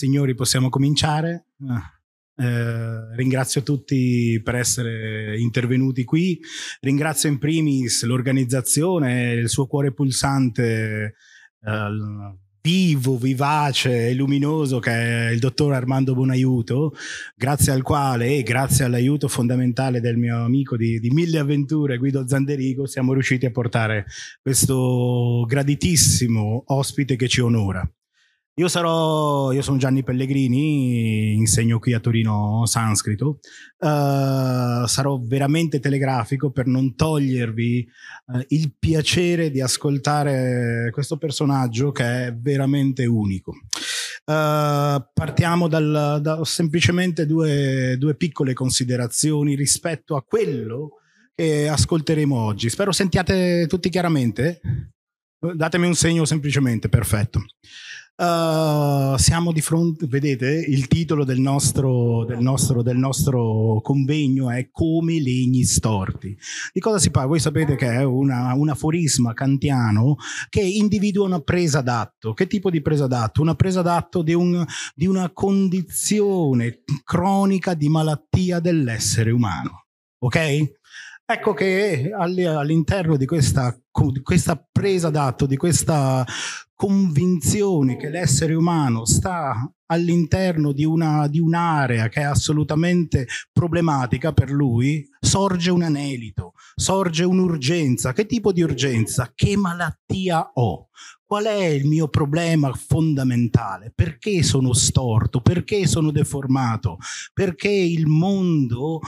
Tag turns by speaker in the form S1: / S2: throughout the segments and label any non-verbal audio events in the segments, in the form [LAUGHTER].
S1: Signori, possiamo cominciare. Eh, ringrazio tutti per essere intervenuti qui. Ringrazio in primis l'organizzazione, il suo cuore pulsante, eh, vivo, vivace e luminoso che è il dottor Armando Bonaiuto, grazie al quale e grazie all'aiuto fondamentale del mio amico di, di Mille Avventure, Guido Zanderigo, siamo riusciti a portare questo graditissimo ospite che ci onora. Io sarò, io sono Gianni Pellegrini, insegno qui a Torino sanscrito, uh, sarò veramente telegrafico per non togliervi uh, il piacere di ascoltare questo personaggio che è veramente unico. Uh, partiamo dal, da semplicemente due, due piccole considerazioni rispetto a quello che ascolteremo oggi. Spero sentiate tutti chiaramente. Datemi un segno semplicemente, perfetto. Uh, siamo di fronte, vedete, il titolo del nostro, del, nostro, del nostro, convegno è Come legni storti. Di cosa si parla? Voi sapete che è una, un aforisma kantiano che individua una presa d'atto. Che tipo di presa d'atto? Una presa d'atto di, un, di una condizione cronica di malattia dell'essere umano. Ok? Ecco che all'interno di questa, questa presa d'atto, di questa convinzione che l'essere umano sta all'interno di, una, di un'area che è assolutamente problematica per lui, sorge un anelito, sorge un'urgenza. Che tipo di urgenza? Che malattia ho? Qual è il mio problema fondamentale? Perché sono storto? Perché sono deformato? Perché il mondo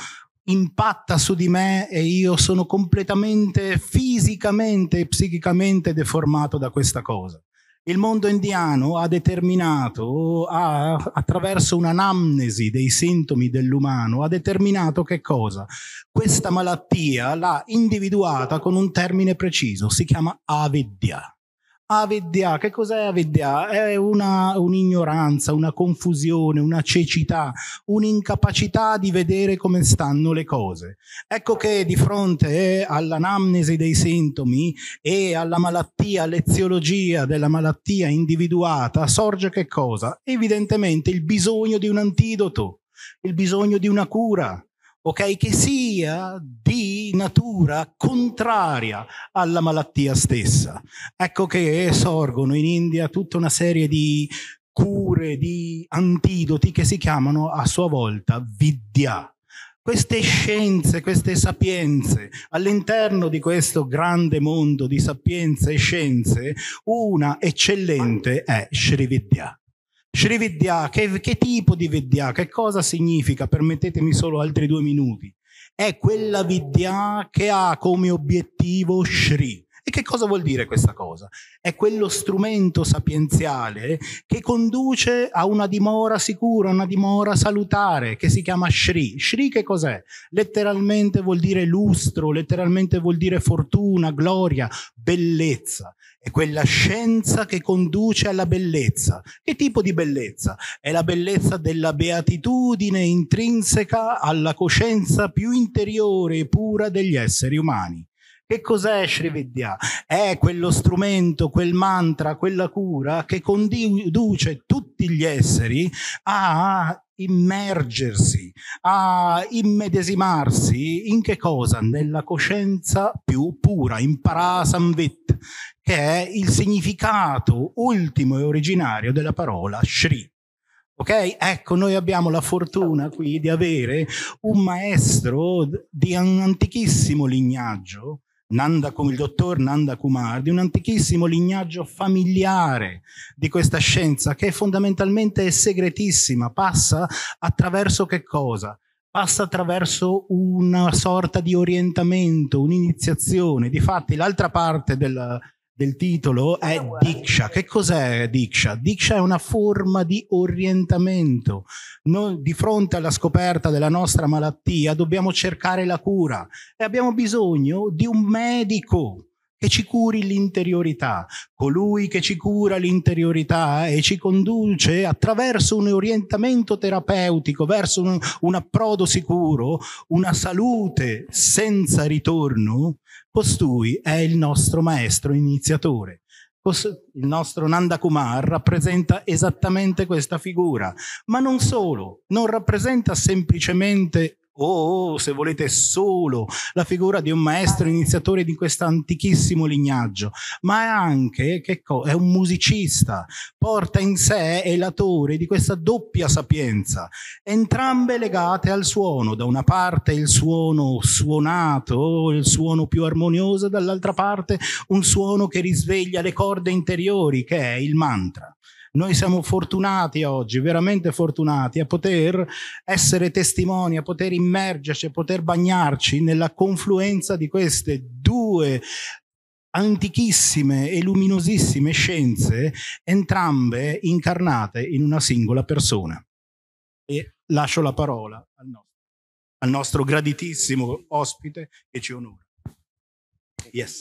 S1: impatta su di me e io sono completamente fisicamente e psichicamente deformato da questa cosa. Il mondo indiano ha determinato, ha, attraverso un'anamnesi dei sintomi dell'umano, ha determinato che cosa? Questa malattia l'ha individuata con un termine preciso, si chiama avidya. Avedia, che cos'è Avedia? È una, un'ignoranza, una confusione, una cecità, un'incapacità di vedere come stanno le cose. Ecco che di fronte eh, all'anamnesi dei sintomi e alla malattia, all'eziologia della malattia individuata, sorge che cosa? Evidentemente il bisogno di un antidoto, il bisogno di una cura, ok? che sia di natura contraria alla malattia stessa. Ecco che sorgono in India tutta una serie di cure, di antidoti che si chiamano a sua volta vidya queste scienze, queste sapienze, all'interno di questo grande mondo di sapienze e scienze, una eccellente è Shrividya. Shri Vidya, che, che tipo di Vidya, che cosa significa? Permettetemi solo altri due minuti. È quella Vidya che ha come obiettivo Shri che cosa vuol dire questa cosa? È quello strumento sapienziale che conduce a una dimora sicura, una dimora salutare, che si chiama Shri. Shri che cos'è? Letteralmente vuol dire lustro, letteralmente vuol dire fortuna, gloria, bellezza. È quella scienza che conduce alla bellezza. Che tipo di bellezza? È la bellezza della beatitudine intrinseca alla coscienza più interiore e pura degli esseri umani. Che cos'è Srividya? È quello strumento, quel mantra, quella cura che conduce tutti gli esseri a immergersi, a immedesimarsi in che cosa? Nella coscienza più pura, in Parasamvit, che è il significato ultimo e originario della parola Sri. Ok? Ecco, noi abbiamo la fortuna qui di avere un maestro di un antichissimo lignaggio Nanda, il dottor Nanda Kumar, di un antichissimo lignaggio familiare di questa scienza che fondamentalmente è segretissima, passa attraverso che cosa? Passa attraverso una sorta di orientamento, un'iniziazione. Difatti l'altra parte del, del titolo è Diksha. Che cos'è Diksha? Diksha è una forma di orientamento. Noi, di fronte alla scoperta della nostra malattia dobbiamo cercare la cura e abbiamo bisogno di un medico che ci curi l'interiorità, colui che ci cura l'interiorità e ci conduce attraverso un orientamento terapeutico, verso un, un approdo sicuro, una salute senza ritorno, Costui è il nostro maestro iniziatore. Il nostro Nanda Kumar rappresenta esattamente questa figura, ma non solo, non rappresenta semplicemente o oh, oh, se volete solo la figura di un maestro iniziatore di questo antichissimo lignaggio, ma è anche co- è un musicista, porta in sé è l'attore di questa doppia sapienza, entrambe legate al suono, da una parte il suono suonato, il suono più armonioso, dall'altra parte un suono che risveglia le corde interiori, che è il mantra. Noi siamo fortunati oggi, veramente fortunati, a poter essere testimoni, a poter immergerci, a poter bagnarci nella confluenza di queste due antichissime e luminosissime scienze, entrambe incarnate in una singola persona. E lascio la parola al nostro, al nostro graditissimo ospite che ci onora. Yes.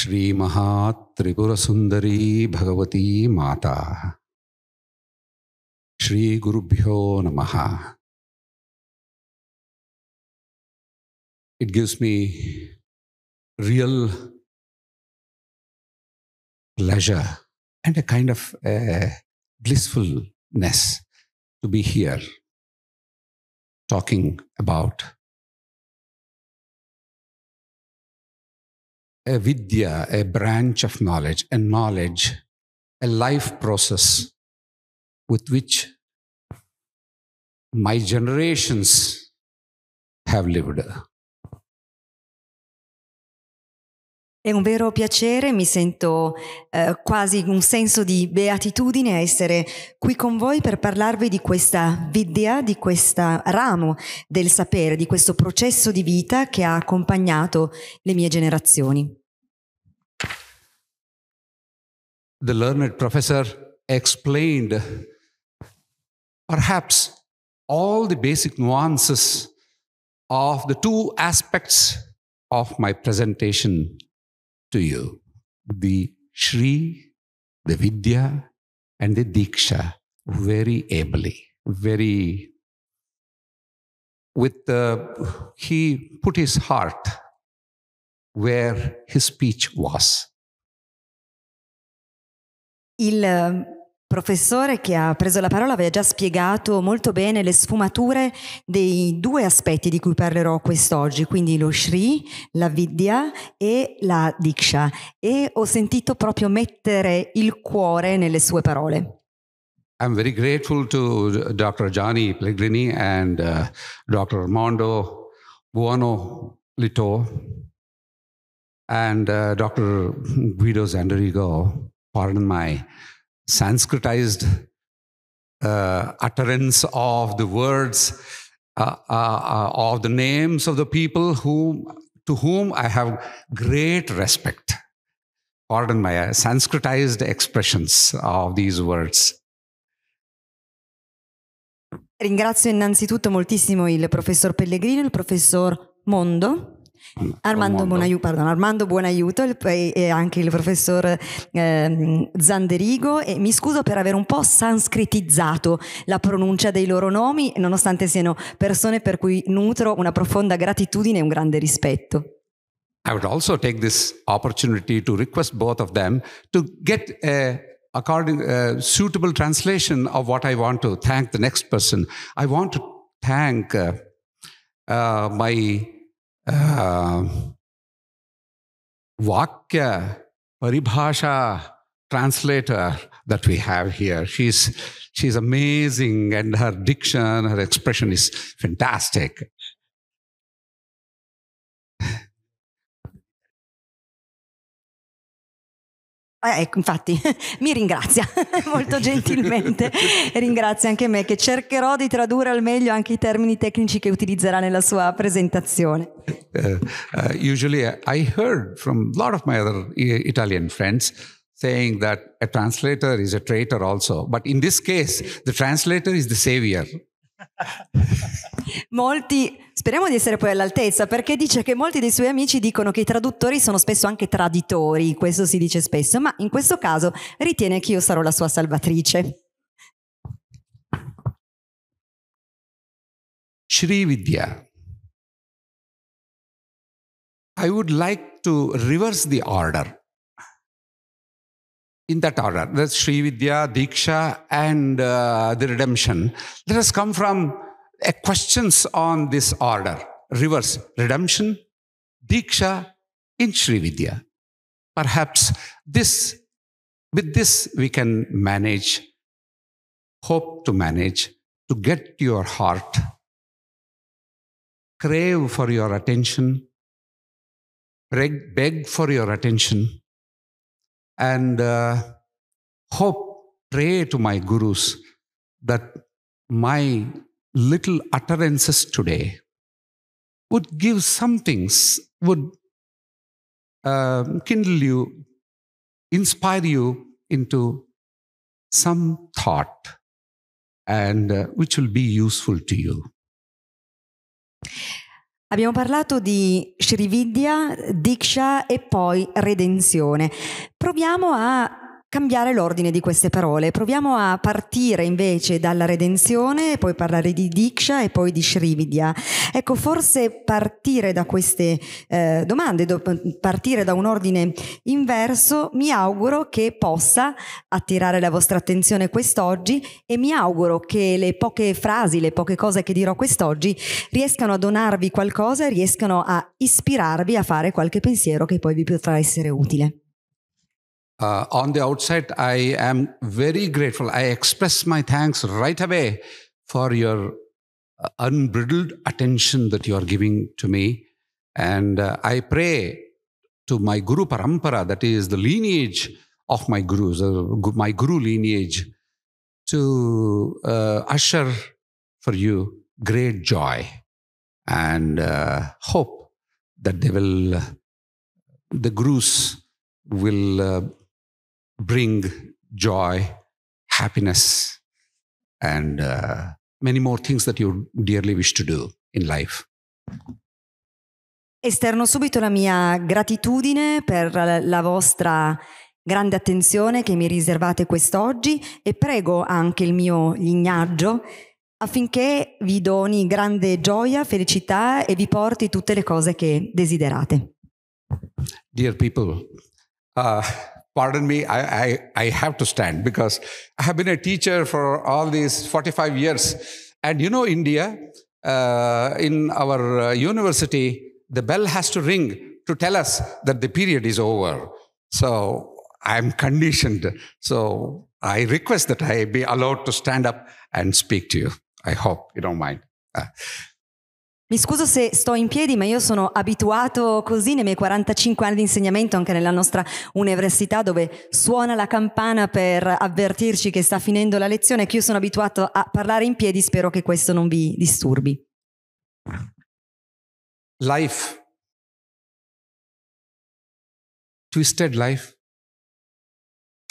S2: Shri महात्रिपुरसुंदरी भगवती माता श्री गुरुभ्यो नमः
S3: it gives me real pleasure and a kind of uh, blissfulness to be here talking about a vidya, a branch of knowledge, a knowledge, a life process with which my generations have lived.
S4: È un vero piacere, mi sento eh, quasi un senso di beatitudine essere qui con voi per parlarvi di questa vidya, di questo ramo del sapere, di questo processo di vita che ha accompagnato le mie generazioni.
S2: The learned professor explained perhaps all the basic nuances of the two aspects of my presentation to you the Shri, the Vidya, and the Diksha very ably, very with the, he put his heart where his speech was.
S4: Il um, professore che ha preso la parola aveva già spiegato molto bene le sfumature dei due aspetti di cui parlerò quest'oggi, quindi lo Shri, la Vidya e la Diksha e ho sentito proprio mettere il cuore nelle sue parole.
S2: I'm very grateful to Dr. Gianni Pellegrini and uh, Dr. Armando Buono Lito and uh, Dr. Guido Zanderigo, pardon my Sanskritized uh, utterance of the words uh, uh, uh, of the names of the people whom, to whom I have great respect. Pardon my uh, Sanskritized expressions of these words.
S4: Ringrazio innanzitutto moltissimo il professor Pellegrino e il professor Mondo Mm, Armando Buonaiuto, pardon, Armando Buonaiuto e anche il professor eh, Zanderigo e mi scuso per aver un po' sanscritizzato la pronuncia dei loro nomi nonostante siano persone per cui nutro una profonda gratitudine e un grande rispetto.
S2: I would also take this opportunity to request both of them to get a according uh, suitable translation of what I want to thank the next person. I want to thank uh, uh, my Uh, Vakya Paribhasha translator that we have here. She's she's amazing, and her diction, her expression is fantastic.
S4: Ah, ecco, infatti, [LAUGHS] mi ringrazia [LAUGHS] molto gentilmente, [LAUGHS] ringrazia anche me che cercherò di tradurre al meglio anche i termini tecnici che utilizzerà nella sua presentazione.
S2: Uh, uh, usually eh, I heard from a lot of my other Italian friends saying that a translator is a traitor also, but in this case the translator is the savior
S4: molti, speriamo di essere poi all'altezza, perché dice che molti dei suoi amici dicono che i traduttori sono spesso anche traditori, questo si dice spesso, ma in questo caso ritiene che io sarò la sua salvatrice.
S3: Shri Vidya. I
S2: would like to reverse the order. in that order. That's Sri Vidya, Diksha, and uh, the redemption. Let us come from uh, questions on this order. Reverse redemption, Diksha, in Sri Vidya. Perhaps this, with this, we can manage, hope to manage, to get your heart, crave for your attention, beg for your attention and uh, hope, pray to my gurus that my little utterances today would give some things, would uh, kindle you, inspire you into some thought and uh, which will be useful to you.
S4: Abbiamo parlato di Shrividya, Diksha e poi redenzione. Proviamo a cambiare l'ordine di queste parole. Proviamo a partire invece dalla redenzione, poi parlare di Diksha e poi di Shrividya. Ecco, forse partire da queste eh, domande, do, partire da un ordine inverso, mi auguro che possa attirare la vostra attenzione quest'oggi e mi auguro che le poche frasi, le poche cose che dirò quest'oggi riescano a donarvi qualcosa, riescano a ispirarvi a fare qualche pensiero che poi vi potrà essere utile.
S2: uh, on the outset, I am very grateful. I express my thanks right away for your uh, unbridled attention that you are giving to me. And uh, I pray to my Guru Parampara, that is the lineage of my Gurus, uh, my Guru lineage, to uh, usher for you great joy and uh, hope that they will, the Gurus, will bring joy, happiness, and uh, many more things that you dearly wish to do in life.
S4: Esterno subito la mia gratitudine per la vostra grande attenzione che mi riservate quest'oggi e prego anche il mio lignaggio affinché vi doni grande gioia, felicità e vi porti tutte le cose che desiderate.
S2: Dear people, uh, pardon me, I, I, I have to stand because I have been a teacher for all these 45 years. And you know, India, uh, in our uh, university, the bell has to ring to tell us that the period is over. So I'm conditioned. So I request that I be allowed to stand up and speak to you. I hope you don't mind. Uh,
S4: Mi scuso se sto in piedi, ma io sono abituato così nei miei 45 anni di insegnamento anche nella nostra università dove suona la campana per avvertirci che sta finendo la lezione, che io sono abituato a parlare in piedi, spero che questo non vi disturbi.
S2: Life.
S3: Twisted life.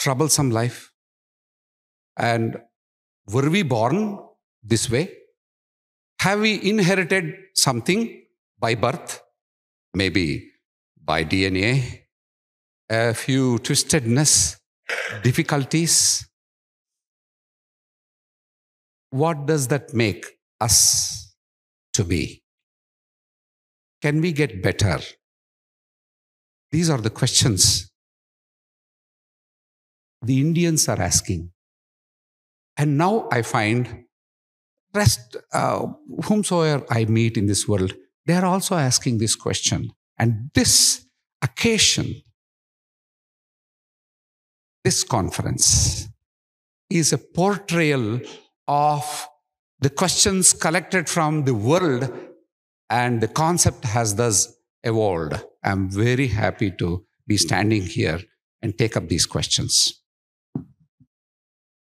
S3: Troublesome life.
S2: And were we born this way? Have we inherited something by birth, maybe by DNA, a few twistedness,
S3: difficulties. What does that make us to be? Can we get better? These are the questions the Indians
S2: are asking. And now I find rest uh, whomsoever I meet in this world, they are also asking this question. And this occasion, this conference, is a portrayal of the questions collected from the world, and the concept has thus evolved. I'm very happy to be standing here and take up these questions.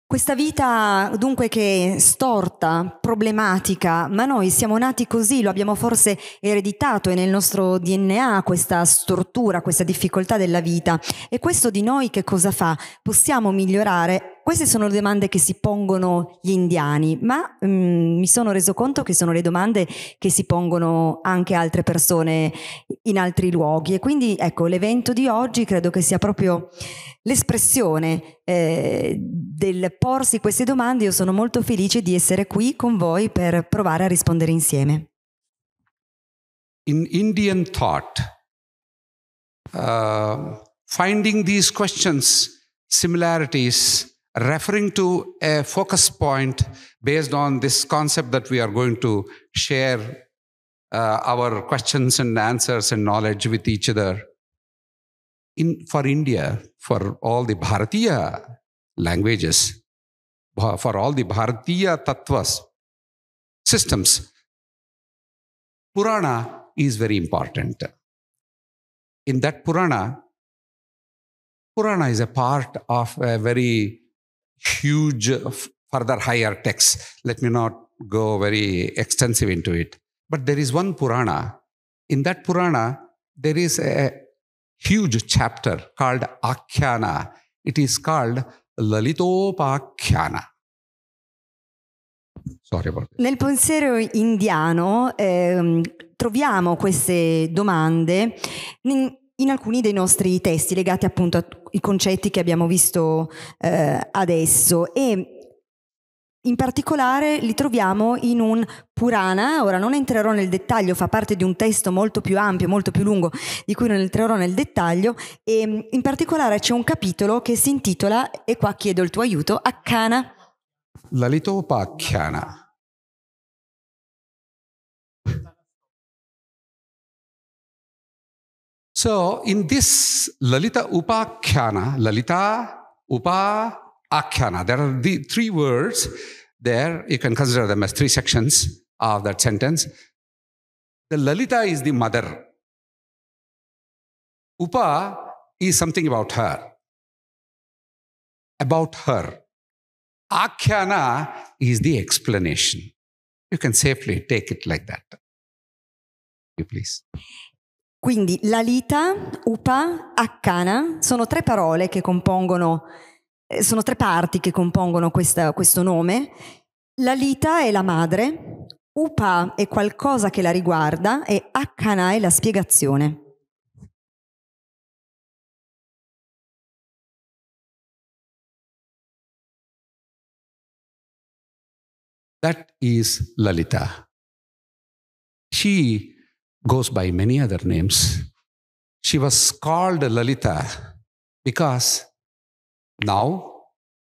S4: Questa vita dunque che è storta, problematica, ma noi siamo nati così, lo abbiamo forse ereditato, è nel nostro DNA questa stortura, questa difficoltà della vita. E questo di noi che cosa fa? Possiamo migliorare queste sono le domande che si pongono gli indiani, ma mh, mm, mi sono reso conto che sono le domande che si pongono anche altre persone in altri luoghi e quindi ecco l'evento di oggi credo che sia proprio l'espressione eh, del porsi queste domande. Io sono molto felice di essere qui con voi per provare a rispondere insieme.
S2: In Indian thought, uh, finding these questions, similarities, referring to a focus point based on this concept that we are going to share uh, our questions and answers and knowledge with each other. In, for India, for all the Bharatiya languages, for all the Bharatiya tattvas, systems, Purana is very important. In that Purana, Purana is a part of a very huge uh, further higher texts. Let me not go very extensive into it. But there is one Purana. In that Purana, there is a huge chapter called Akhyana. It is called Lalitopakhyana. Sorry about
S4: Nel pensiero indiano ehm, troviamo queste domande in alcuni dei nostri testi legati appunto ai concetti che abbiamo visto eh, adesso e in particolare li troviamo in un Purana, ora non entrerò nel dettaglio, fa parte di un testo molto più ampio, molto più lungo, di cui non entrerò nel dettaglio, e in particolare c'è un capitolo che si intitola, e qua chiedo il tuo aiuto, Akkana.
S2: La litopacchiana So in this Lalita Upakhyana, Lalita Upakhana, there are the three words there. You can consider them as three sections of that sentence. The Lalita is the mother.
S3: Upa is something about her. About her. Akhyana is the explanation. You can
S2: safely take it like that. You please.
S4: Quindi Lalita, Upa, Akkana sono tre parole che compongono, eh, sono tre parti che compongono questa, questo nome. Lalita è la madre, Upa è qualcosa che la riguarda e Akkana è la spiegazione.
S3: That is Lalita.
S2: She goes by many other names. She was called Lalita because now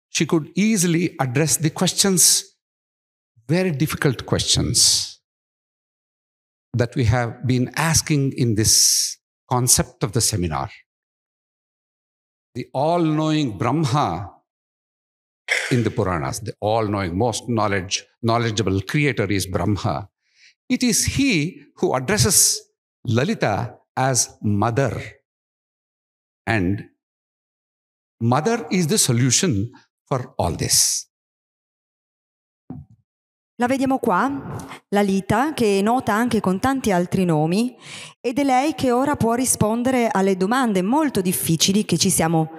S2: she could easily address the questions, very difficult questions that we have been asking in this concept of the seminar. The all knowing Brahma in the Puranas, the all knowing, most knowledge, knowledgeable creator is Brahma. It is he who addresses Lalita as mother. And mother is the solution for all this.
S4: La vediamo qua, Lalita, che è nota anche con tanti altri nomi, ed è lei che ora può rispondere alle domande molto difficili che ci siamo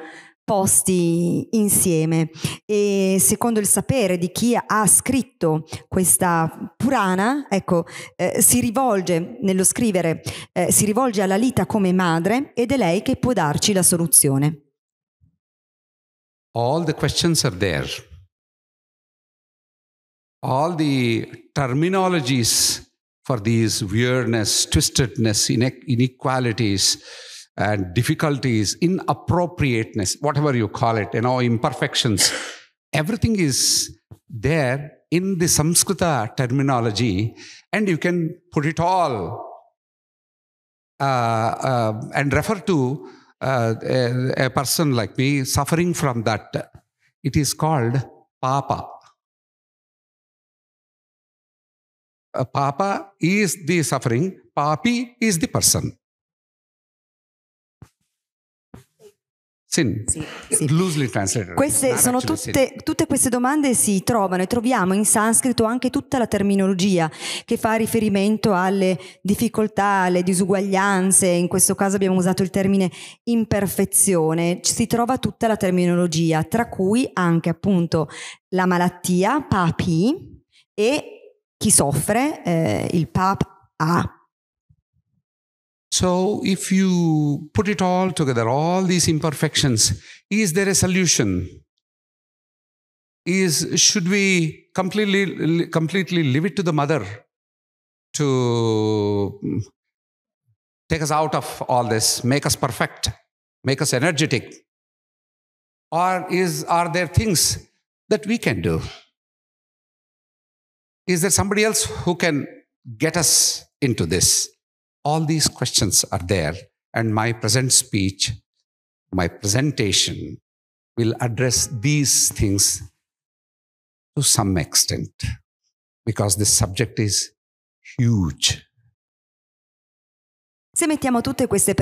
S4: posti insieme e secondo il sapere di chi ha scritto questa Purana, ecco, eh, si rivolge nello scrivere, eh, si rivolge alla Lita come madre ed è lei che può darci la soluzione.
S2: All the questions are there. All the terminologies for these weirdness, twistedness, inequalities and difficulties, inappropriateness, whatever you call it, you know, imperfections. Everything is there in the Samskrita terminology, and you can put it all uh, uh, and refer to uh, a, a, person like me suffering from that. It is called papa. A papa is the suffering, papi is the person. Sin. Sì, sì. Loosely translated. Queste sono tutte,
S4: tutte, queste domande si trovano e troviamo in sanscrito anche tutta la terminologia che fa riferimento alle difficoltà, alle disuguaglianze, in questo caso abbiamo usato il termine imperfezione, si trova tutta la terminologia, tra cui anche appunto la malattia, papi, e chi soffre,
S2: eh, il pap A, So if you put it all together, all these imperfections, is there a solution? Is should we completely completely leave it to the mother to take us out of all this, make us perfect, make us energetic? Or is are there things that we can do? Is there somebody else who can get us into this? all these questions are there. And my present speech, my presentation will address these things to some extent because this subject is huge.
S4: Se mettiamo tutte queste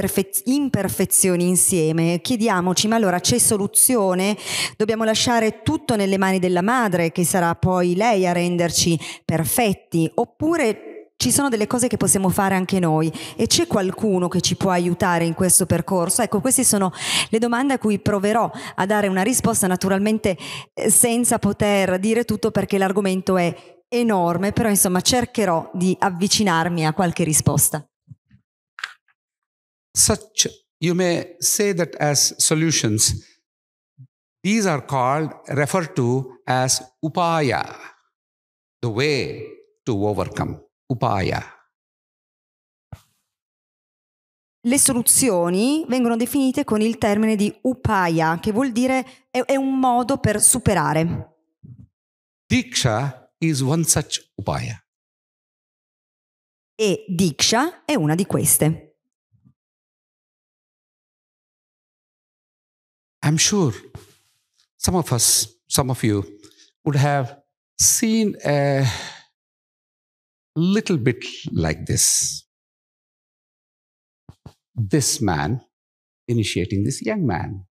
S4: imperfezioni insieme, chiediamoci, ma allora c'è soluzione? Dobbiamo lasciare tutto nelle mani della madre, che sarà poi lei a renderci perfetti? Oppure ci sono delle cose che possiamo fare anche noi e c'è qualcuno che ci può aiutare in questo percorso? Ecco, queste sono le domande a cui proverò a dare una risposta, naturalmente eh, senza poter dire tutto perché l'argomento è enorme, però insomma cercherò di avvicinarmi a qualche risposta.
S2: Such, you may say that as solutions. These are called, referred to as upaya, the way to overcome upaya.
S4: Le soluzioni vengono definite con il termine di upaya, che vuol dire è, è un modo per superare.
S2: Diksha is one such upaya.
S4: E Diksha è una di queste.
S3: I'm sure some of us, some of you would have seen a little bit like this. This man initiating this young man,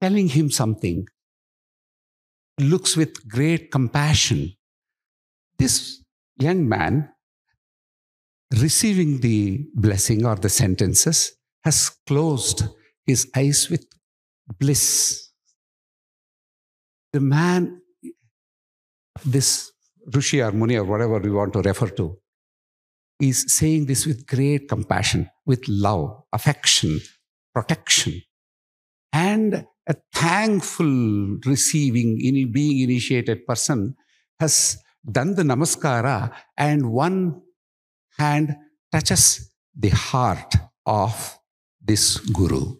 S3: telling him something,
S2: looks with great compassion. This young man receiving the blessing or the sentences has closed his eyes with bliss. The man, this Rishi or Muni or whatever we want to refer to, is saying this with great compassion, with love, affection, protection, and a thankful receiving, being initiated person has done the namaskara, and one hand touches the heart of
S3: this guru.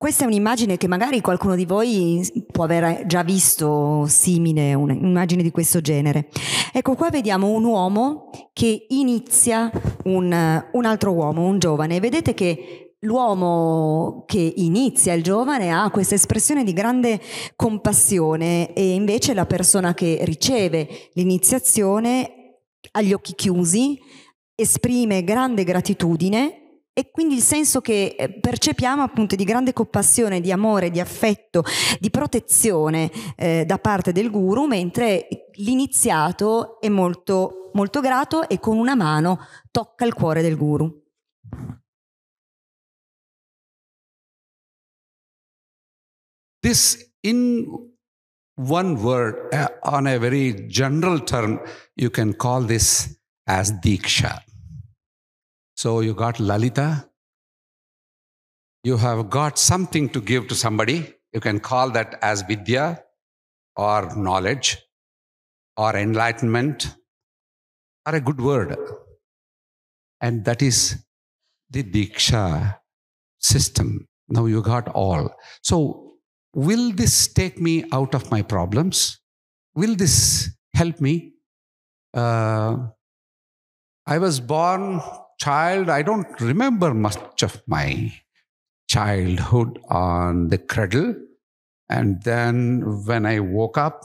S4: Questa è un'immagine che magari qualcuno di voi può aver già visto simile, un'immagine di questo genere. Ecco qua vediamo un uomo che inizia un, un altro uomo, un giovane. Vedete che l'uomo che inizia, il giovane, ha questa espressione di grande compassione e invece la persona che riceve l'iniziazione ha gli occhi chiusi, esprime grande gratitudine e quindi il senso che eh, percepiamo appunto di grande compassione, di amore, di affetto, di protezione eh, da parte del guru, mentre l'iniziato è molto, molto grato e con una mano tocca il cuore del guru.
S2: This in one word, uh, on a very general term, you can call this as Diksha. So you got Lalita. You have got something to give to somebody. You can call that as Vidya or knowledge or enlightenment or a good word. And that is the Diksha system. Now you got all. So, will this take me out of my problems? Will this help me? Uh, I was born child, I don't remember much of my childhood on the cradle. And then when I woke up,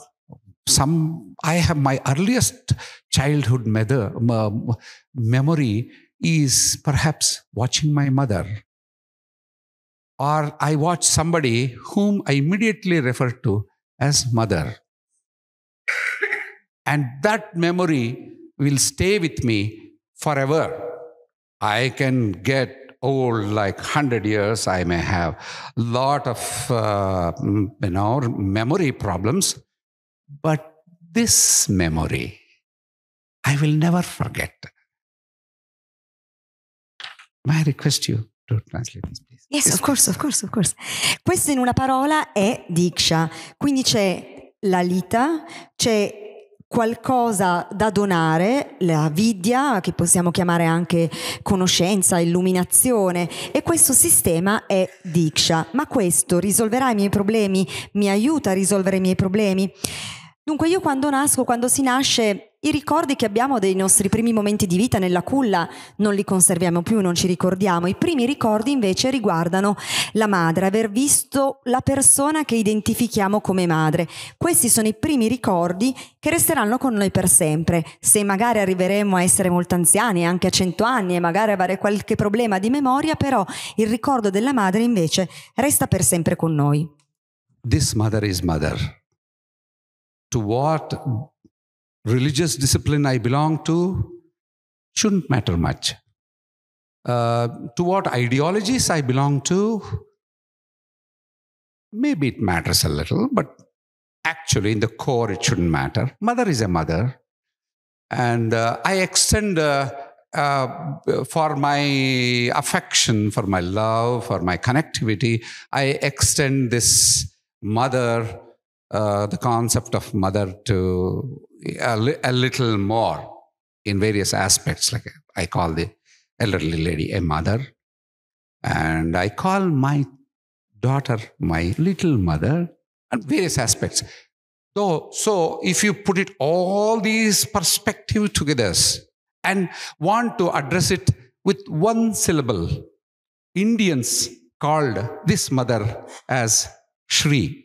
S2: some I have my earliest childhood mother, memory is perhaps watching my mother. Or I watch somebody whom I immediately refer to as mother. And that memory will stay with me forever. I can get old like 100 years i may have lot of uh, you know memory problems but this memory i will never forget
S3: may i request you to translate this
S4: please yes of course of course of course Questo in una parola è diksha quindi c'è la lita c'è qualcosa da donare, la vidya, che possiamo chiamare anche conoscenza, illuminazione, e questo sistema è Diksha. Ma questo risolverà i miei problemi? Mi aiuta a risolvere i miei problemi? Dunque io quando nasco, quando si nasce, i ricordi che abbiamo dei nostri primi momenti di vita nella culla non li conserviamo più, non ci ricordiamo. I primi ricordi invece riguardano la madre, aver visto la persona che identifichiamo come madre. Questi sono i primi ricordi che resteranno con noi per sempre. Se magari arriveremo a essere molto anziani, anche a 100 anni e magari avere qualche problema di memoria, però il ricordo della madre invece resta per sempre con noi.
S2: This mother is mother. to what religious discipline I belong to shouldn't matter much. Uh, to what ideologies I belong to, maybe it matters a little, but actually, in the core, it shouldn't matter. Mother is a mother. And uh, I extend uh, uh for my affection, for my love, for my connectivity, I extend this mother uh, the concept of mother to a, li- a, little more in various aspects. Like I call the elderly lady a mother, and I call my daughter my little mother, and various aspects. So, so if you put it all these perspectives together and want to address it with one syllable, Indians called this mother
S3: as Shri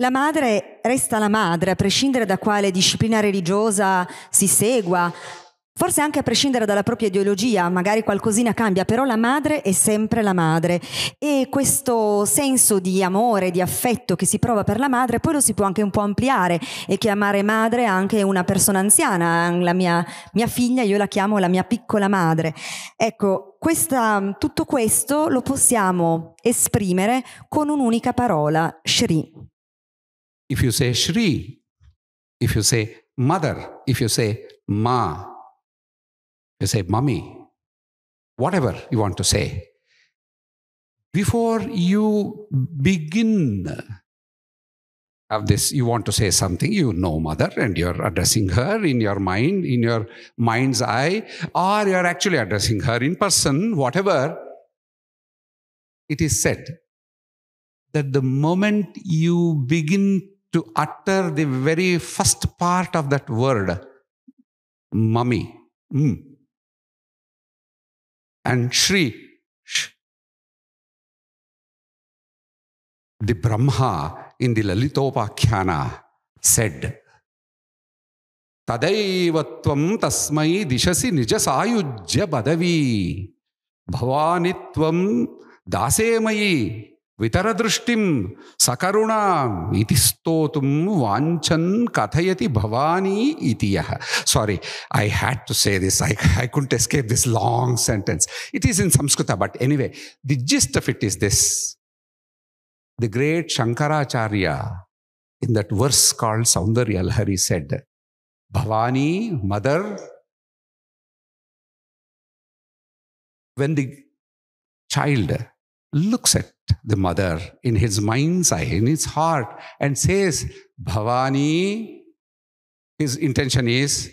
S4: La madre resta la madre, a prescindere da quale disciplina religiosa si segua, Forse anche a prescindere dalla propria ideologia, magari qualcosina cambia, però la madre è sempre la madre e questo senso di amore, di affetto che si prova per la madre, poi lo si può anche un po' ampliare e chiamare madre anche una persona anziana, la mia, mia figlia io la chiamo la mia piccola madre. Ecco, questa, tutto questo lo possiamo esprimere con un'unica parola,
S2: Shri. If you say Shri, if you say mother, if you say ma, you say mummy, whatever you want to say. Before you begin of this, you want to say something, you know mother, and you're addressing her in your mind, in your mind's eye, or you're actually addressing her in person, whatever. It is said that the moment you begin to utter the very first part of that word, mummy. Mm. And Shri.
S3: Sh. The Brahma
S2: in the Lalitopakhyana said, తదైవత్వం తస్మై దిశసి నిజ సాయుజ్య బదవీ భవానిత్వం దాసేమయీ వితరదృష్టిం సకరుణాం ఇది స్తోతుం వాంఛన్ కథయతి భవానీ ఇది yeah sorry I had to say this I I can't escape this long sentence it is in Sanskrit but anyway the gist of it is this the great Shankaracharya in that verse called Saundarya Lahari said Bhavani
S3: mother when the
S2: child looks at the mother in his mind's eye, in his heart, and says, Bhavani, his intention is,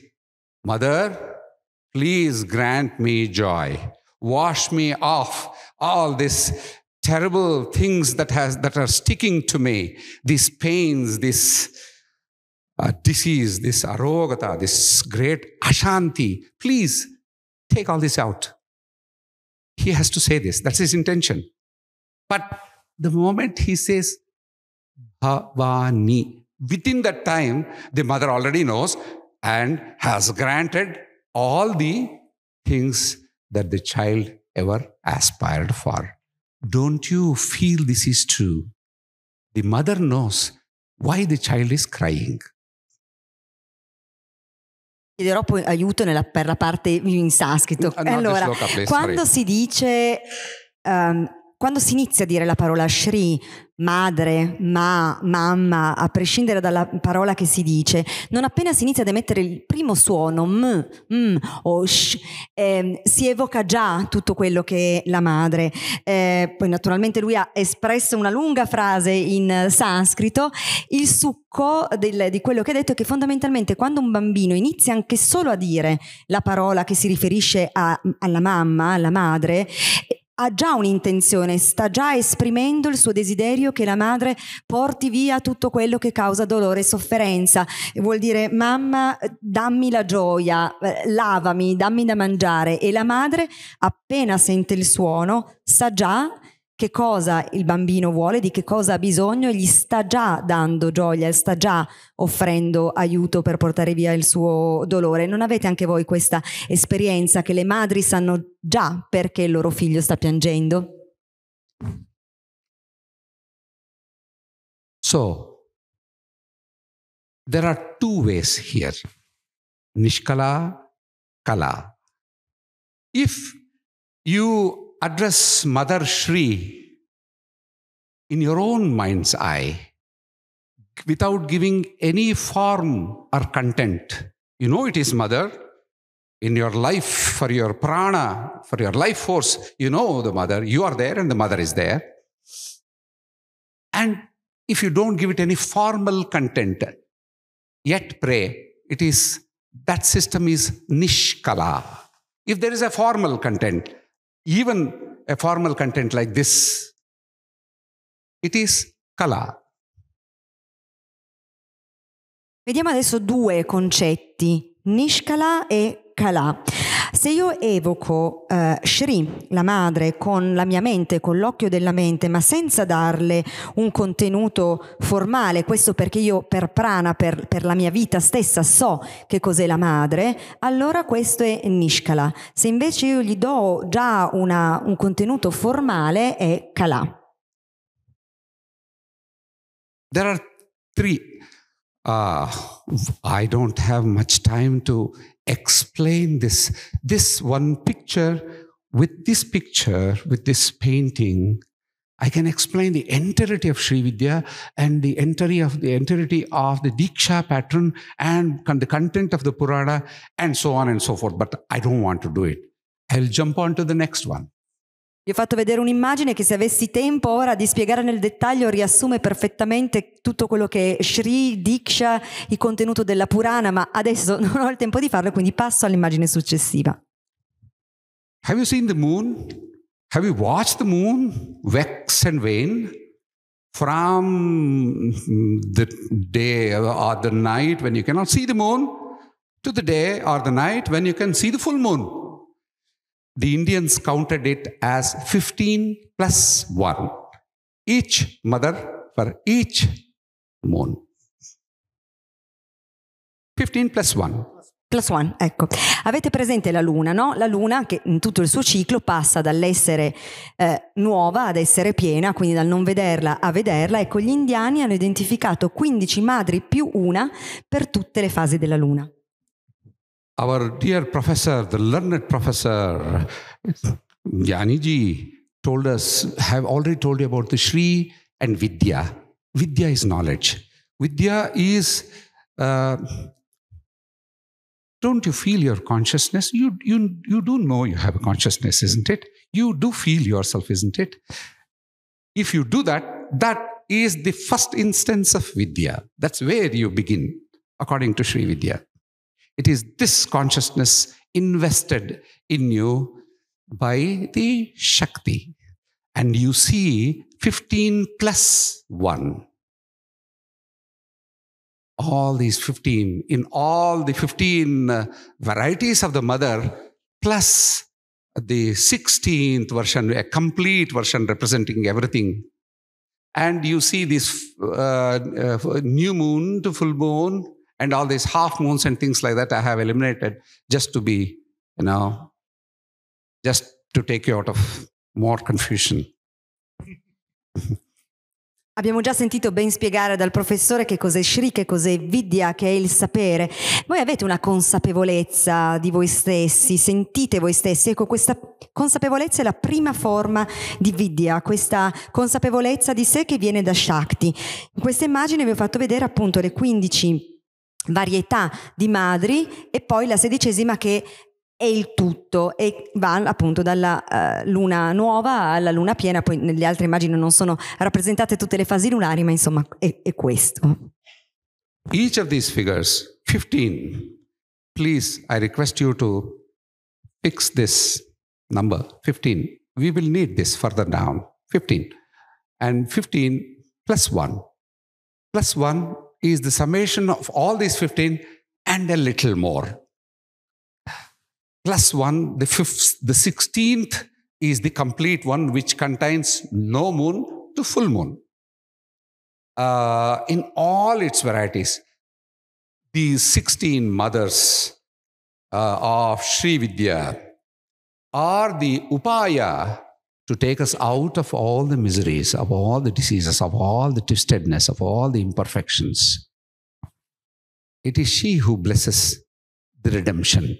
S2: Mother, please grant me joy. Wash me off all these terrible things that, has, that are sticking to me, these pains, this uh, disease, this arogata, this great ashanti. Please take all this out. He has to say this. That's his intention. But the moment he says Bhavani, within that time, the mother already knows and has granted all the things that the child ever aspired for. Don't you feel this is true? The mother knows why the child is crying.
S4: Chiederò poi aiuto nella, per la parte in sanscrito. No, allora, quando si dice um, quando si inizia a dire la parola Shri, madre, ma, mamma, a prescindere dalla parola che si dice, non appena si inizia ad emettere il primo suono, m, m o sh, eh, si evoca già tutto quello che è la madre. Eh, poi naturalmente lui ha espresso una lunga frase in sanscrito, il succo del, di quello che ha detto è che fondamentalmente quando un bambino inizia anche solo a dire la parola che si riferisce a, alla mamma, alla madre, ha già un'intenzione, sta già esprimendo il suo desiderio che la madre porti via tutto quello che causa dolore e sofferenza. vuol dire mamma dammi la gioia, eh, lavami, dammi da mangiare e la madre appena sente il suono sa già che cosa il bambino vuole, di che cosa ha bisogno, gli sta già dando gioia, sta già offrendo aiuto per portare via il suo dolore. Non avete anche voi questa esperienza che le madri sanno già perché il loro figlio sta piangendo?
S3: So, there are two ways here.
S2: Nishkala, Kala. If you address Mother Shri in your own mind's eye without giving any form or content. You know it is Mother. In your life, for your prana, for your life force, you know the Mother. You are there and the Mother is there. And if you don't give it any formal content, yet pray, it is that system is nishkala. If there is a formal content, even a formal content like this. It is kala.
S4: Vediamo adesso due concetti, Nishkala e Kala. Se io evoco eh, Shri, la madre, con la mia mente, con l'occhio della mente, ma senza darle un contenuto formale, questo perché io per prana, per, per la mia vita stessa, so che cos'è la madre, allora questo è Nishkala. Se invece io gli do già una, un contenuto formale, è Kala.
S2: There are three. Uh, I don't have much time to explain this this one picture with this picture with this painting i can explain the entirety of sri vidya and the entirety of the entirety of the diksha pattern and the content of the purana and so on and so forth but i don't want to do it i'll jump on to the next one
S4: Vi ho fatto vedere un'immagine che se avessi tempo ora di spiegare nel dettaglio riassume perfettamente tutto quello che è Shri, Diksha, il contenuto della Purana, ma adesso [LAUGHS] non ho il tempo di farlo, quindi passo all'immagine successiva.
S2: Have you seen the moon? Have you watched the moon wax and wane? From the day or the night when you cannot see the moon to the day or the night when you can see the full moon the Indians counted it as 15 plus 1. Each mother for each moon. 15 plus 1.
S4: Plus one, ecco. Avete presente la Luna, no? La Luna che in tutto il suo ciclo passa dall'essere eh, nuova ad essere piena, quindi dal non vederla a vederla. Ecco, gli indiani hanno identificato 15 madri più una per tutte le fasi della Luna.
S2: our dear professor, the learned professor, Janiji, told us, have already told you about the Shri and Vidya. Vidya is knowledge. Vidya is, uh, don't you feel your consciousness? You, you, you do know you have a consciousness, isn't it? You do feel yourself, isn't it? If you do that, that is the first instance of Vidya. That's where you begin, according to Sri Vidya. It is this consciousness invested in you by the Shakti. And you see 15 plus 1. All these 15, in all the 15 uh, varieties of the mother, plus the 16th version, a complete version representing everything. And you see this uh, uh, new moon to full moon, and all these half moons and things like that i have eliminated just to be you know just to take you out of more confusion [LAUGHS]
S4: Abbiamo già sentito ben spiegare dal professore che cos'è Shri, che cos'è Vidya, che è il sapere. Voi avete una consapevolezza di voi stessi, sentite voi stessi. Ecco, questa consapevolezza è la prima forma di Vidya, questa consapevolezza di sé che viene da Shakti. In questa immagine vi ho fatto vedere appunto le 15 varietà di madri e poi la sedicesima che è il tutto e va appunto dalla uh, luna nuova alla luna piena, poi nelle altre immagini non sono rappresentate tutte le fasi lunari, ma insomma è, è questo.
S2: Each of these figures, 15, please I request you to fix this number 15. We will need this further down, 15. And 15 plus 1. Plus 1 is the summation of all these 15 and a little more. Plus one, the fifth, the 16th is the complete one which contains no moon to full moon. Uh, in all its varieties, these 16 mothers uh, of Sri Vidya are the upaya to take us out of all the miseries, of all the diseases, of all the twistedness, of all the imperfections. It is she who blesses
S3: the redemption.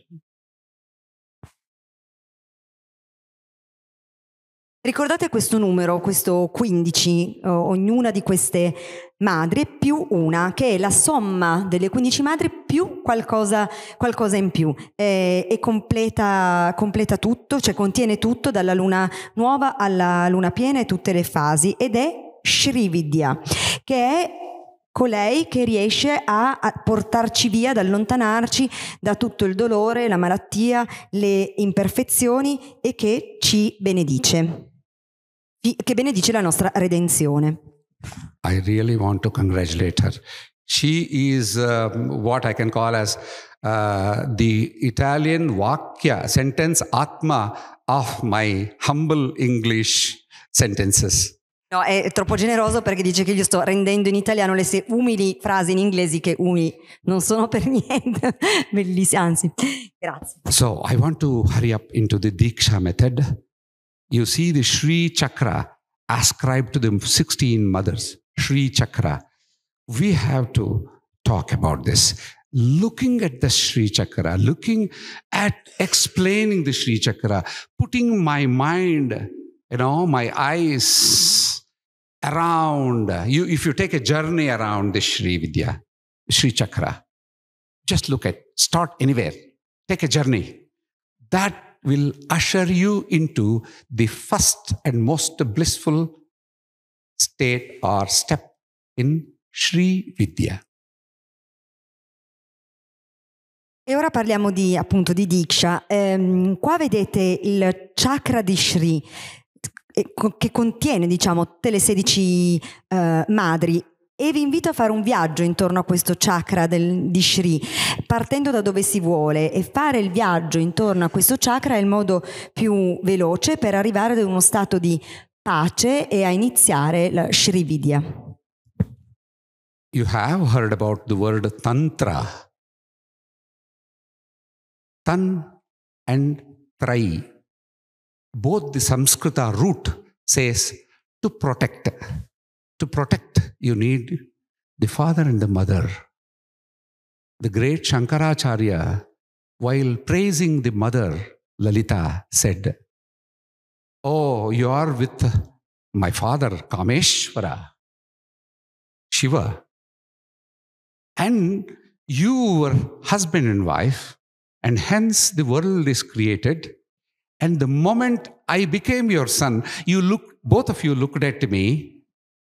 S4: Ricordate questo numero, questo 15, eh, ognuna di queste madri più una, che è la somma delle 15 madri più qualcosa, qualcosa in più eh, e completa, completa tutto, cioè contiene tutto dalla luna nuova alla luna piena e tutte le fasi ed è Shrividya, che è colei che riesce a, a, portarci via, ad allontanarci da tutto il dolore, la malattia, le imperfezioni e che ci benedice che benedice la nostra redenzione.
S2: I really want to congratulate her. She is uh, what I can call as uh, the Italian Vakya sentence Atma of my humble English sentences.
S4: No, è troppo generoso perché dice che gli sto rendendo in italiano le sue umili frasi in inglese che umili non sono per [LAUGHS] niente bellissime, anzi, grazie.
S2: So, I want to hurry up into the Diksha method. you see the Sri Chakra ascribed to the 16 mothers, Sri Chakra. We have to talk about this. Looking at the Sri Chakra, looking at explaining the Sri Chakra, putting my mind, you know, my eyes around. You, if you take a journey around the Sri Vidya, Sri Chakra, just look at, start anywhere, take a journey. That will usher you into the first and most blissful state or step in
S3: Sri Vidya.
S4: E ora parliamo di, appunto di Diksha. Ehm, qua vedete il chakra di Sri eh, che contiene diciamo tutte le 16 eh, madri e vi invito a fare un viaggio intorno a questo chakra del, di Shri, partendo da dove si vuole e fare il viaggio intorno a questo chakra è il modo più veloce per arrivare ad uno stato di pace e a iniziare la Shri Vidya.
S2: You have heard about the word Tantra. Tan and Trai. Both the Samskrita root says to protect. to protect, you need the father and the mother. The great Shankaracharya, while praising the mother, Lalita, said, Oh, you are with my father, Kameshwara, Shiva, and you were husband and wife, and hence the world is created. And the moment I became your son, you look, both of you looked at me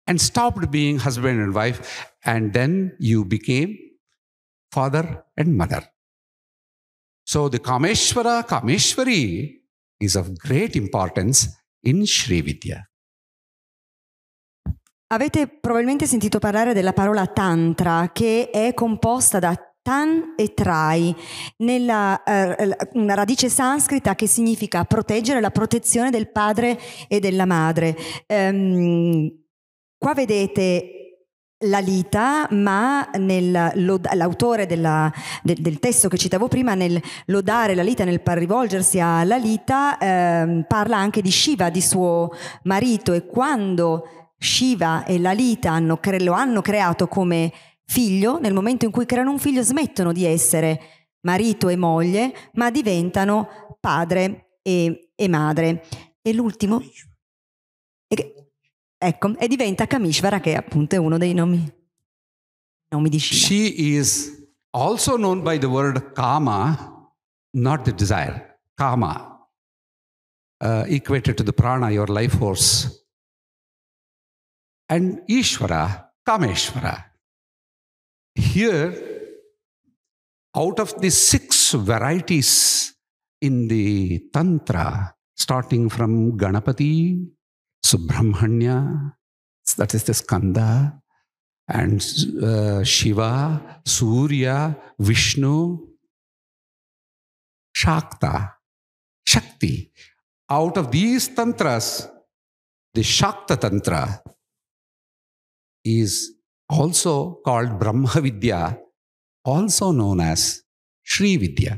S2: and stopped being husband and wife. And then you became father and mother. So the Kameshwara, Kameshwari is of great importance in Sri Vidya.
S4: Avete probabilmente sentito parlare della parola tantra che è composta da Tan e Trai, nella eh, una radice sanscrita che significa proteggere la protezione del padre e della madre. Ehm, Qua vedete la lita, ma nel, l'autore della, del, del, testo che citavo prima, nel lodare la lita, nel rivolgersi alla lita, eh, parla anche di Shiva, di suo marito, e quando Shiva e la lita hanno, lo hanno creato come figlio, nel momento in cui creano un figlio smettono di essere marito e moglie, ma diventano padre e, e madre. E l'ultimo... Ecco, e diventa Kamishvara che appunto è uno dei nomi,
S2: nomi di Shiva. She is also known by the word Kama, not the desire, Kama, uh, equated to the prana, your life force. And Ishvara, Kameshvara. Here, out of the six varieties in the Tantra, starting from Ganapati, Subramanya, that is the Skanda, and uh, Shiva, Surya, Vishnu, Shakta, Shakti. Out of these tantras, the Shakta Tantra is also called Brahma Vidya, also known as Sri Vidya.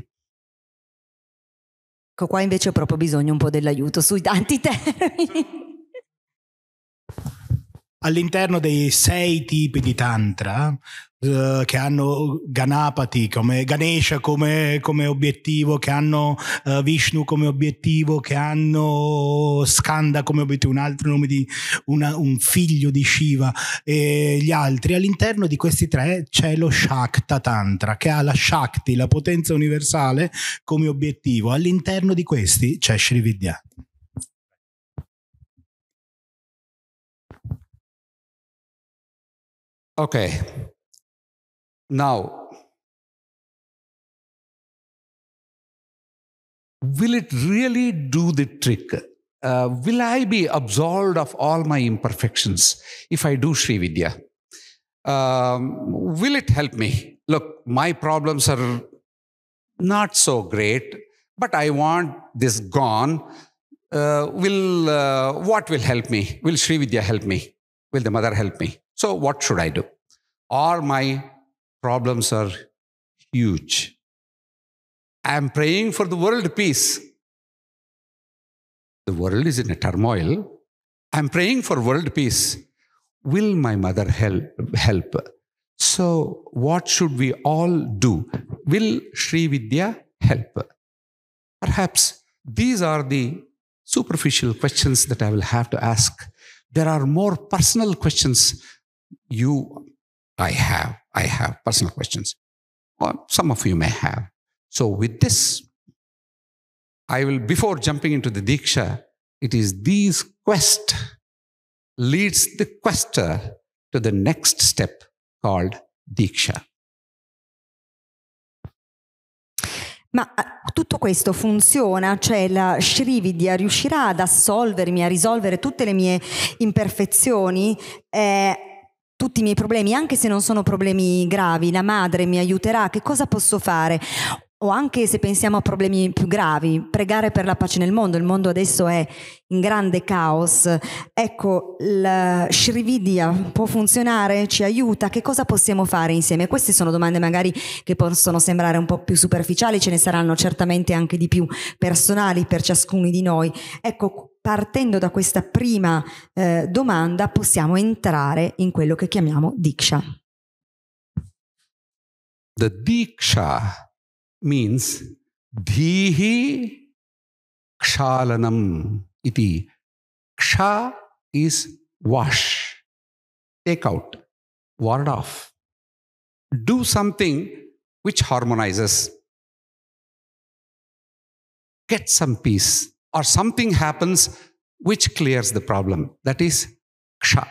S4: Ecco, qua invece ho proprio bisogno un po' dell'aiuto sui tanti termini.
S1: All'interno dei sei tipi di tantra eh, che hanno Ganapati come Ganesha come, come obiettivo, che hanno eh, Vishnu come obiettivo, che hanno Skanda come obiettivo, un altro nome di una, un figlio di Shiva e gli altri. All'interno di questi tre c'è lo Shakta Tantra che ha la Shakti, la potenza universale come obiettivo. All'interno di questi c'è Srividya.
S3: Okay. Now,
S2: will it really do the trick? Uh, will I be absolved of all my imperfections if I do Sri Vidya? Um, will it help me? Look, my problems are not so great, but I want this gone. Uh, will uh, what will help me? Will Sri Vidya help me? Will the mother help me? So, what should I do? All my problems are huge. I am praying for the world peace. The world is in a turmoil. I'm praying for world peace. Will my mother help? help? So, what should we all do? Will Sri Vidya help? Perhaps these are the superficial questions that I will have to ask. There are more personal questions you, I have, I have personal questions, or some of you may have. So with this, I will, before jumping into the Diksha, it is these quest leads the quester to the next step
S3: called Diksha.
S4: Ma eh, tutto questo funziona, cioè la Shrividya riuscirà ad assolvermi, a risolvere tutte le mie imperfezioni eh, tutti i miei problemi, anche se non sono problemi gravi, la madre mi aiuterà, che cosa posso fare? o anche se pensiamo a problemi più gravi, pregare per la pace nel mondo, il mondo adesso è in grande caos, ecco, la Shrividya può funzionare, ci aiuta, che cosa possiamo fare insieme? Queste sono domande magari che possono sembrare un po' più superficiali, ce ne saranno certamente anche di più personali per ciascuno di noi. Ecco, partendo da questa prima eh, domanda possiamo entrare in quello che chiamiamo Diksha.
S2: The Diksha means dhihi kshalanam iti. Ksha is wash, take out, ward off. Do something which harmonizes.
S3: Get some peace, or something happens which
S2: clears the problem. That is ksha.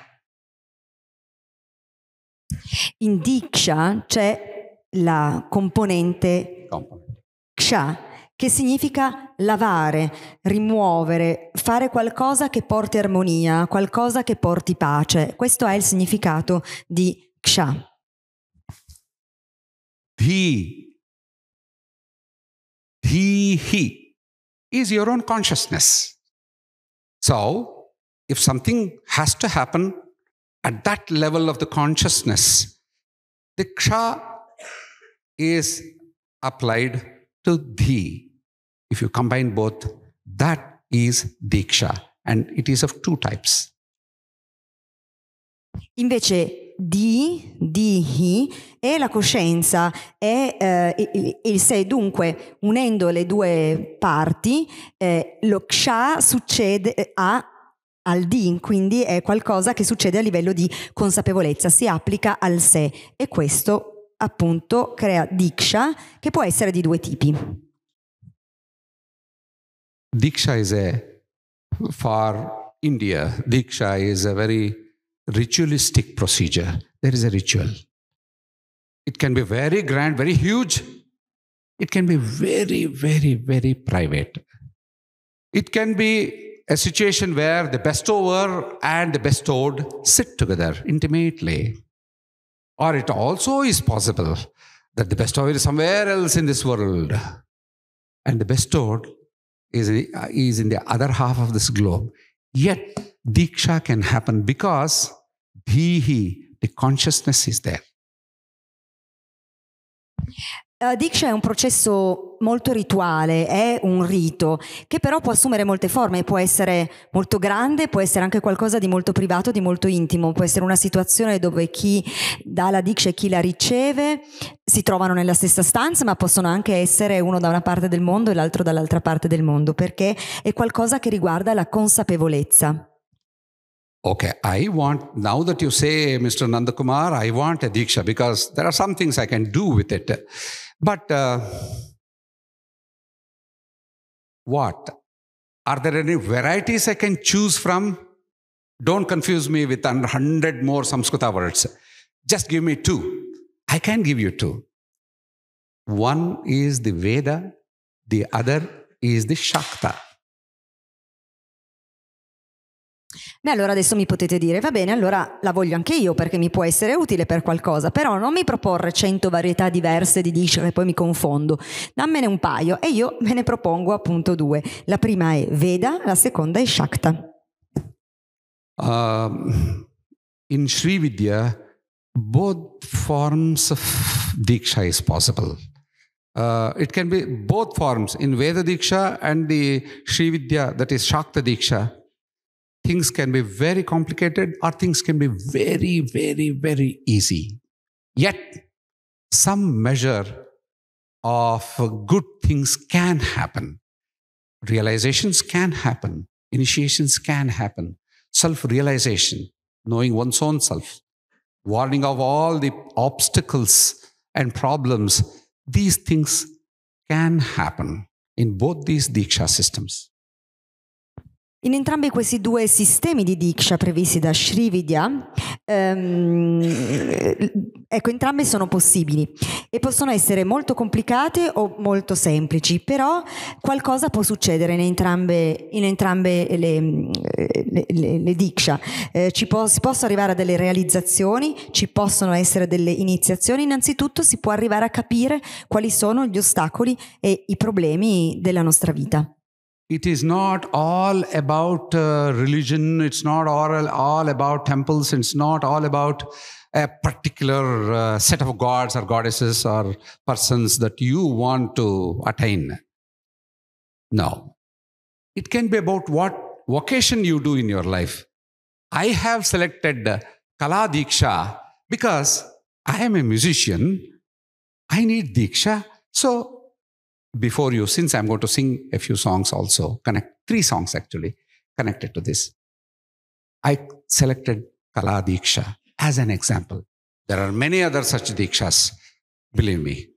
S4: In diksha c'è la componente component. Ksha, che significa lavare, rimuovere, fare qualcosa che porti armonia, qualcosa che porti pace. Questo è il significato di Ksha.
S3: Dhi.
S2: Dhihi is your own consciousness. So, if something has to happen at that level of the consciousness, the Ksha is applied to thee. If you combine both, that is Diksha and it is of two types.
S4: Invece di, dihi è la coscienza è eh, il sei dunque unendo le due parti eh, lo ksha succede eh, a al di, quindi è qualcosa che succede a livello di consapevolezza, si applica al sé e questo appunto crea diksha che può essere di due tipi.
S2: Diksha is a for India, diksha is a very ritualistic procedure. There is a ritual. It can be very grand, very huge. It can be very, very, very private. It can be a situation where the bestower and the bestowed sit together intimately. Or it also is possible that the bestower is somewhere else in this world. And the bestowed is, is in the other half of this globe. Yet, Diksha can happen because Dhihi, the consciousness is there.
S4: Uh, eh, Diksha è un processo molto rituale, è un rito che però può assumere molte forme, può essere molto grande, può essere anche qualcosa di molto privato, di molto intimo, può essere una situazione dove chi dà la Diksha e chi la riceve si trovano nella stessa stanza, ma possono anche essere uno da una parte del mondo e l'altro dall'altra parte del mondo, perché è qualcosa che riguarda la consapevolezza.
S2: okay i want now that you say mr nandakumar i want a diksha because there are some things i can do with it But uh, what? Are there any varieties I can choose from? Don't confuse me with 100 more Samskrita words. Just give me two. I can give you two. One is the Veda,
S3: the other is the Shakta.
S4: Beh, allora adesso mi potete dire, va bene, allora la voglio anche io perché mi può essere utile per qualcosa, però non mi proporre 100 varietà diverse di dish che poi mi confondo, dammene un paio e io me ne propongo appunto due. La prima è Veda, la seconda è Shakta.
S2: Uh, in Sri Vidya, both forms of Diksha is possible. Uh, it can be both forms in Veda Diksha and the Sri Vidya, that is Shakta Diksha. things can be very complicated or things can be very, very, very easy. Yet, some measure of good things can happen. Realizations can happen. Initiations can happen. Self realization, knowing one's own self, warning of all the obstacles and problems, these things can happen in both these Diksha systems.
S4: In entrambi questi due sistemi di Diksha previsti da Srividya, ehm, ecco, entrambi sono possibili e possono essere molto complicate o molto semplici, però qualcosa può succedere in entrambe, in entrambe le, le, le, le, Diksha. Eh, può, si possono arrivare a delle realizzazioni, ci possono essere delle iniziazioni, innanzitutto si può arrivare a capire quali sono gli ostacoli e i problemi della nostra vita.
S2: it is not all about uh, religion. It's not all, all about temples. It's not all about a particular uh, set of gods or goddesses or persons that you want to attain. No. It can be about what vocation you do in your life. I have selected uh, Kala Diksha because I am a musician. I need Diksha. So before you, since I'm going to sing a few songs also, connect three songs actually connected to this. I selected Kala Diksha as an example. There are many other such dikshas, believe me.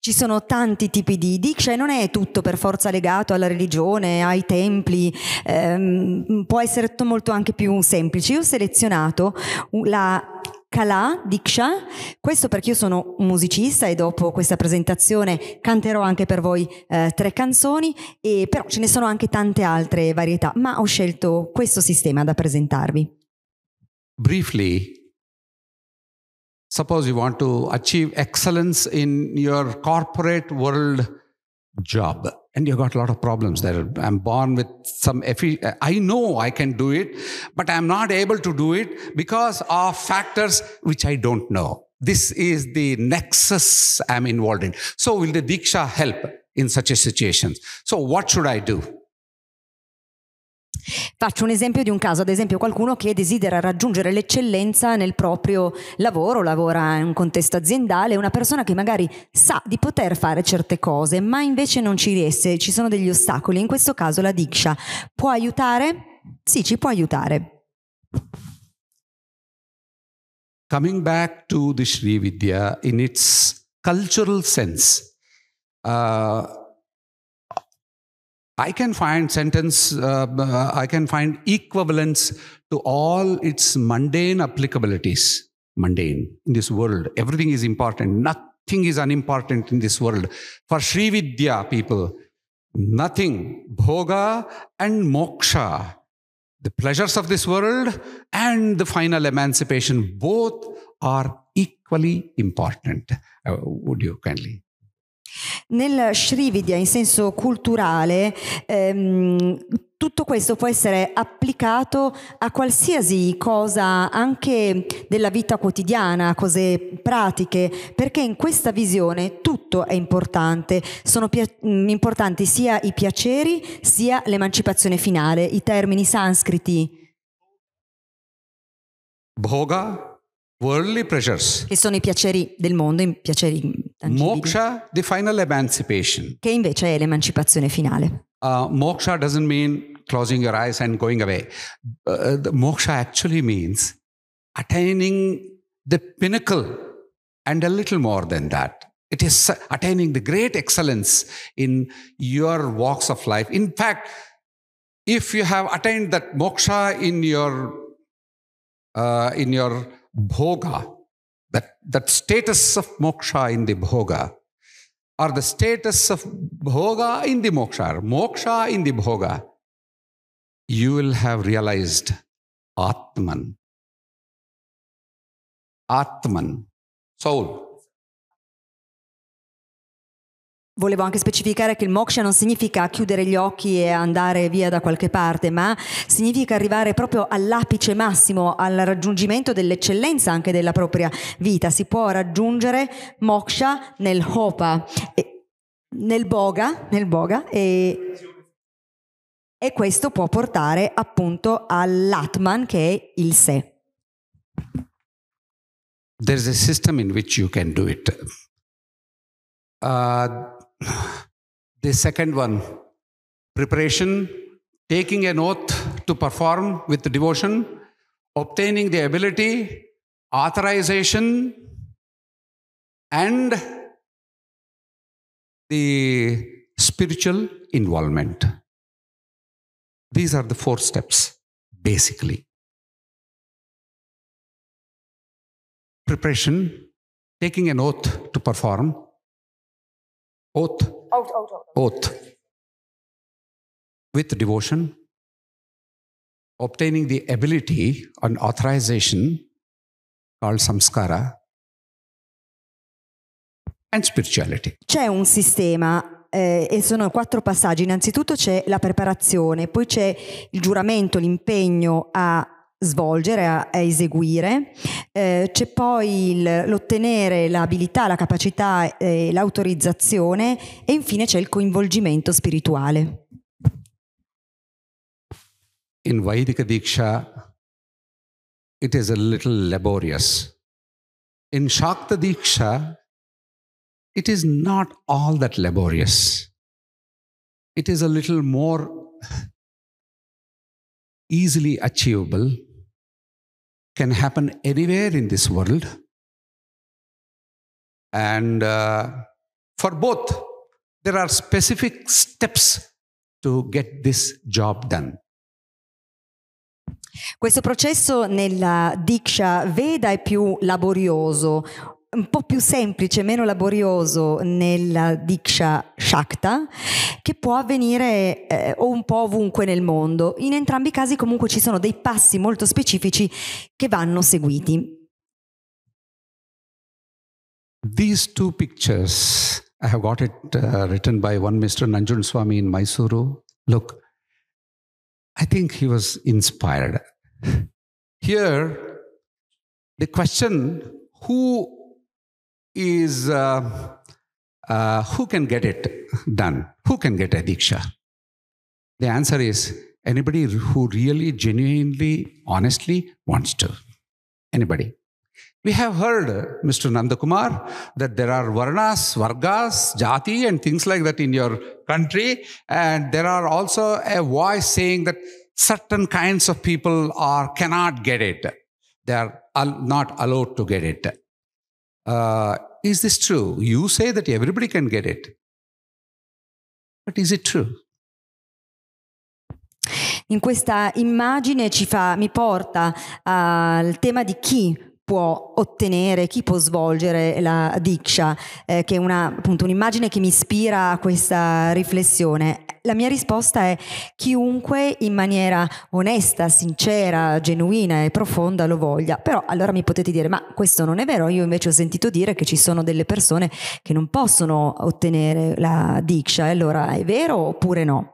S4: Ci sono tanti tipi di diksha e non è tutto per forza legato alla religione, ai templi, ehm, può essere molto anche più semplice. Io ho selezionato la Kala Diksha. Questo perché io sono un musicista e dopo questa presentazione canterò anche per voi eh, tre canzoni, e però ce ne sono anche tante altre varietà, ma ho scelto questo sistema da presentarvi.
S2: Briefly, suppose you want to achieve excellence in your corporate world job. and you have got a lot of problems there i'm born with some effi- i know i can do it but i'm not able to do it because of factors which i don't know this is the nexus i'm involved in so will the diksha help in such a situation? so what should i do Faccio
S4: un esempio di un caso, ad esempio qualcuno che desidera raggiungere l'eccellenza nel proprio lavoro, lavora in un contesto aziendale, una persona che magari sa di poter fare certe cose, ma invece non ci riesce, ci sono degli ostacoli. In questo caso la Diksha può aiutare? Sì, ci può aiutare.
S2: Coming back to the Sri Vidya in its cultural sense. Uh, I can find sentence, uh, uh, I can find equivalence to all its mundane applicabilities. Mundane in this world, everything is important. Nothing is unimportant in this world. For Sri Vidya people, nothing, bhoga and moksha, the pleasures of this world and the final emancipation, both are equally important. Uh, would you kindly?
S4: Nel Srividya in senso culturale ehm, tutto questo può essere applicato a qualsiasi cosa, anche della vita quotidiana, cose pratiche, perché in questa visione tutto è importante. Sono pia- mm, importanti sia i piaceri sia l'emancipazione finale, i termini sanscriti.
S2: Bhoga Worldly pleasures.
S4: Che sono i piaceri del mondo, i piaceri
S2: tangibili. Moksha, the final emancipation.
S4: Che invece è l'emancipazione finale.
S2: Uh, moksha doesn't mean closing your eyes and going away. Uh, uh moksha actually means attaining the pinnacle and a little more than that. It is attaining the great excellence in your walks of life. In fact, if you have attained that moksha in your uh, in your bhoga, that, that status of moksha in the bhoga, or the status of bhoga in the moksha, or moksha in the bhoga, you will have realized Atman. Atman,
S3: soul.
S4: Volevo anche specificare che il moksha non significa chiudere gli occhi e andare via da qualche parte, ma significa arrivare proprio all'apice massimo, al raggiungimento dell'eccellenza anche della propria vita. Si può raggiungere moksha nel hopa, nel boga, nel boga e, e questo può portare appunto all'atman che è il sé.
S2: There's a system in which you can do it. Uh, the second one preparation, taking an oath to perform with devotion, obtaining the ability, authorization, and the
S3: spiritual involvement. These are the four steps, basically. Preparation, taking an oath to perform, Oath. Oath. Oath. Oath. With devotion,
S2: obtaining the ability and authorization called samskara and spirituality.
S4: C'è un sistema eh, e sono quattro passaggi. Innanzitutto c'è la preparazione, poi c'è il giuramento, l'impegno a svolgere, a, a eseguire. Eh, c'è poi il, l'ottenere l'abilità, la capacità e eh, l'autorizzazione e infine c'è il coinvolgimento spirituale.
S2: In Vaidika Diksha it is a little laborious. In Shakta Diksha it is not all that laborious.
S3: It is a little more
S2: easily achievable can happen anywhere in this world. And uh, for both, there are specific steps to get this job done.
S4: Questo processo nella Diksha Veda è più laborioso, un po' più semplice, meno laborioso nella Diksha Shakta, che può avvenire eh, un po' ovunque nel mondo. In entrambi i casi comunque ci sono dei passi molto specifici che vanno seguiti.
S2: These two pictures, I have got it uh, written by one Mr. Nanjun Swami in Mysuru. Look, I think he was inspired. [LAUGHS] Here, the question who is uh, uh, who can get it done? Who can get a diksha? The answer is anybody who really, genuinely, honestly wants to. Anybody. We have heard, Mr. Nandakumar, that there are varnas, vargas, jati, and things like that in your country. And there are also a voice saying that certain kinds of people are cannot get it. They are not allowed to get it. Uh, is this true? You say that everybody can get it. But is it true?
S4: In questa immagine ci fa, mi porta ah, al tema di chi può ottenere, chi può svolgere la Diksha, eh, che è una, appunto un'immagine che mi ispira a questa riflessione. La mia risposta è chiunque in maniera onesta, sincera, genuina e profonda lo voglia. Però allora mi potete dire, ma questo non è vero, io invece ho sentito dire che ci sono delle persone che non possono ottenere la Diksha, allora è vero oppure no?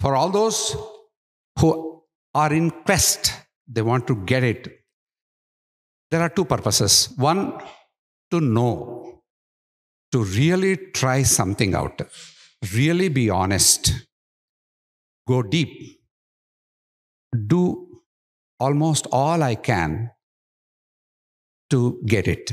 S2: For all those who are in quest they want to get it. There are two purposes. One, to know, to really try something out, really be honest, go deep, do almost all I can to get it.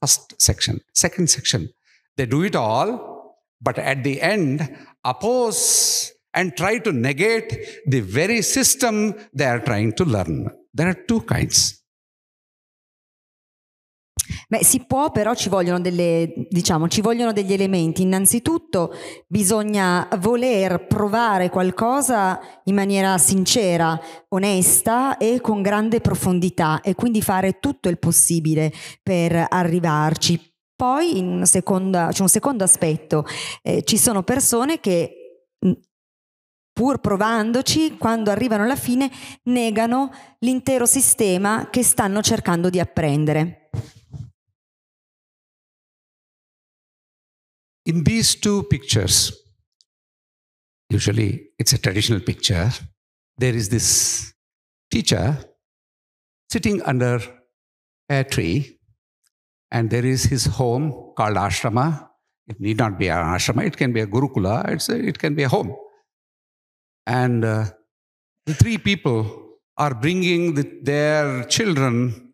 S2: First section. Second section, they do it all, but at the end, oppose and try to negate the very system they are trying to learn. There are two kinds.
S4: Beh, si può, però ci vogliono, delle, diciamo, ci vogliono degli elementi. Innanzitutto bisogna voler provare qualcosa in maniera sincera, onesta e con grande profondità e quindi fare tutto il possibile per arrivarci. Poi seconda, c'è un secondo aspetto, eh, ci sono persone che pur provandoci, quando arrivano alla fine, negano l'intero sistema che stanno cercando di apprendere.
S3: In these two pictures, usually it's a
S2: traditional picture, there is this teacher sitting under a tree, and there is his home called ashrama. It need not be an ashrama, it can be a gurukula, a, it can be a home. And uh, the three people are bringing the, their children.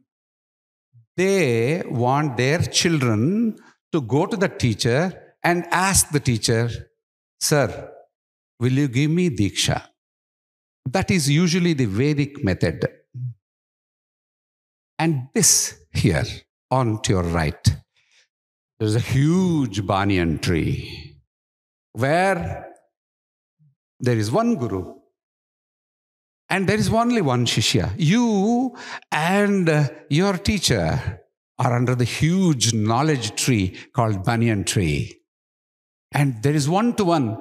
S2: They want their children to go to the teacher and ask the teacher, Sir, will you give me Diksha? That is usually the Vedic method. And this here on to your right, there's a huge banyan tree where there is one Guru. And there is only one Shishya. You and your teacher are under the huge knowledge tree called Banyan tree. And there is one to one.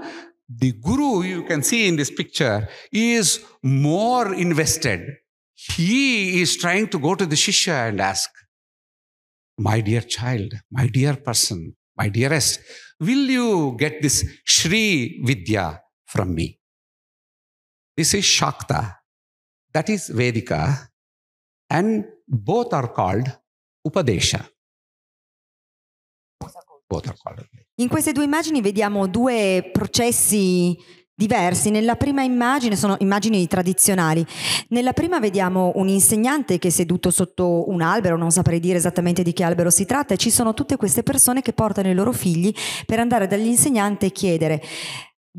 S2: The Guru, you can see in this picture, is more invested. He is trying to go to the Shishya and ask, My dear child, my dear person, my dearest, will you get this Shri Vidya? from me. This is Shakta. That is Vedika. And both are called Upadesha. Both are called.
S4: In queste due immagini vediamo due processi diversi. Nella prima immagine sono immagini tradizionali. Nella prima vediamo un insegnante che è seduto sotto un albero, non saprei dire esattamente di che albero si tratta, e ci sono tutte queste persone che portano i loro figli per andare dall'insegnante e chiedere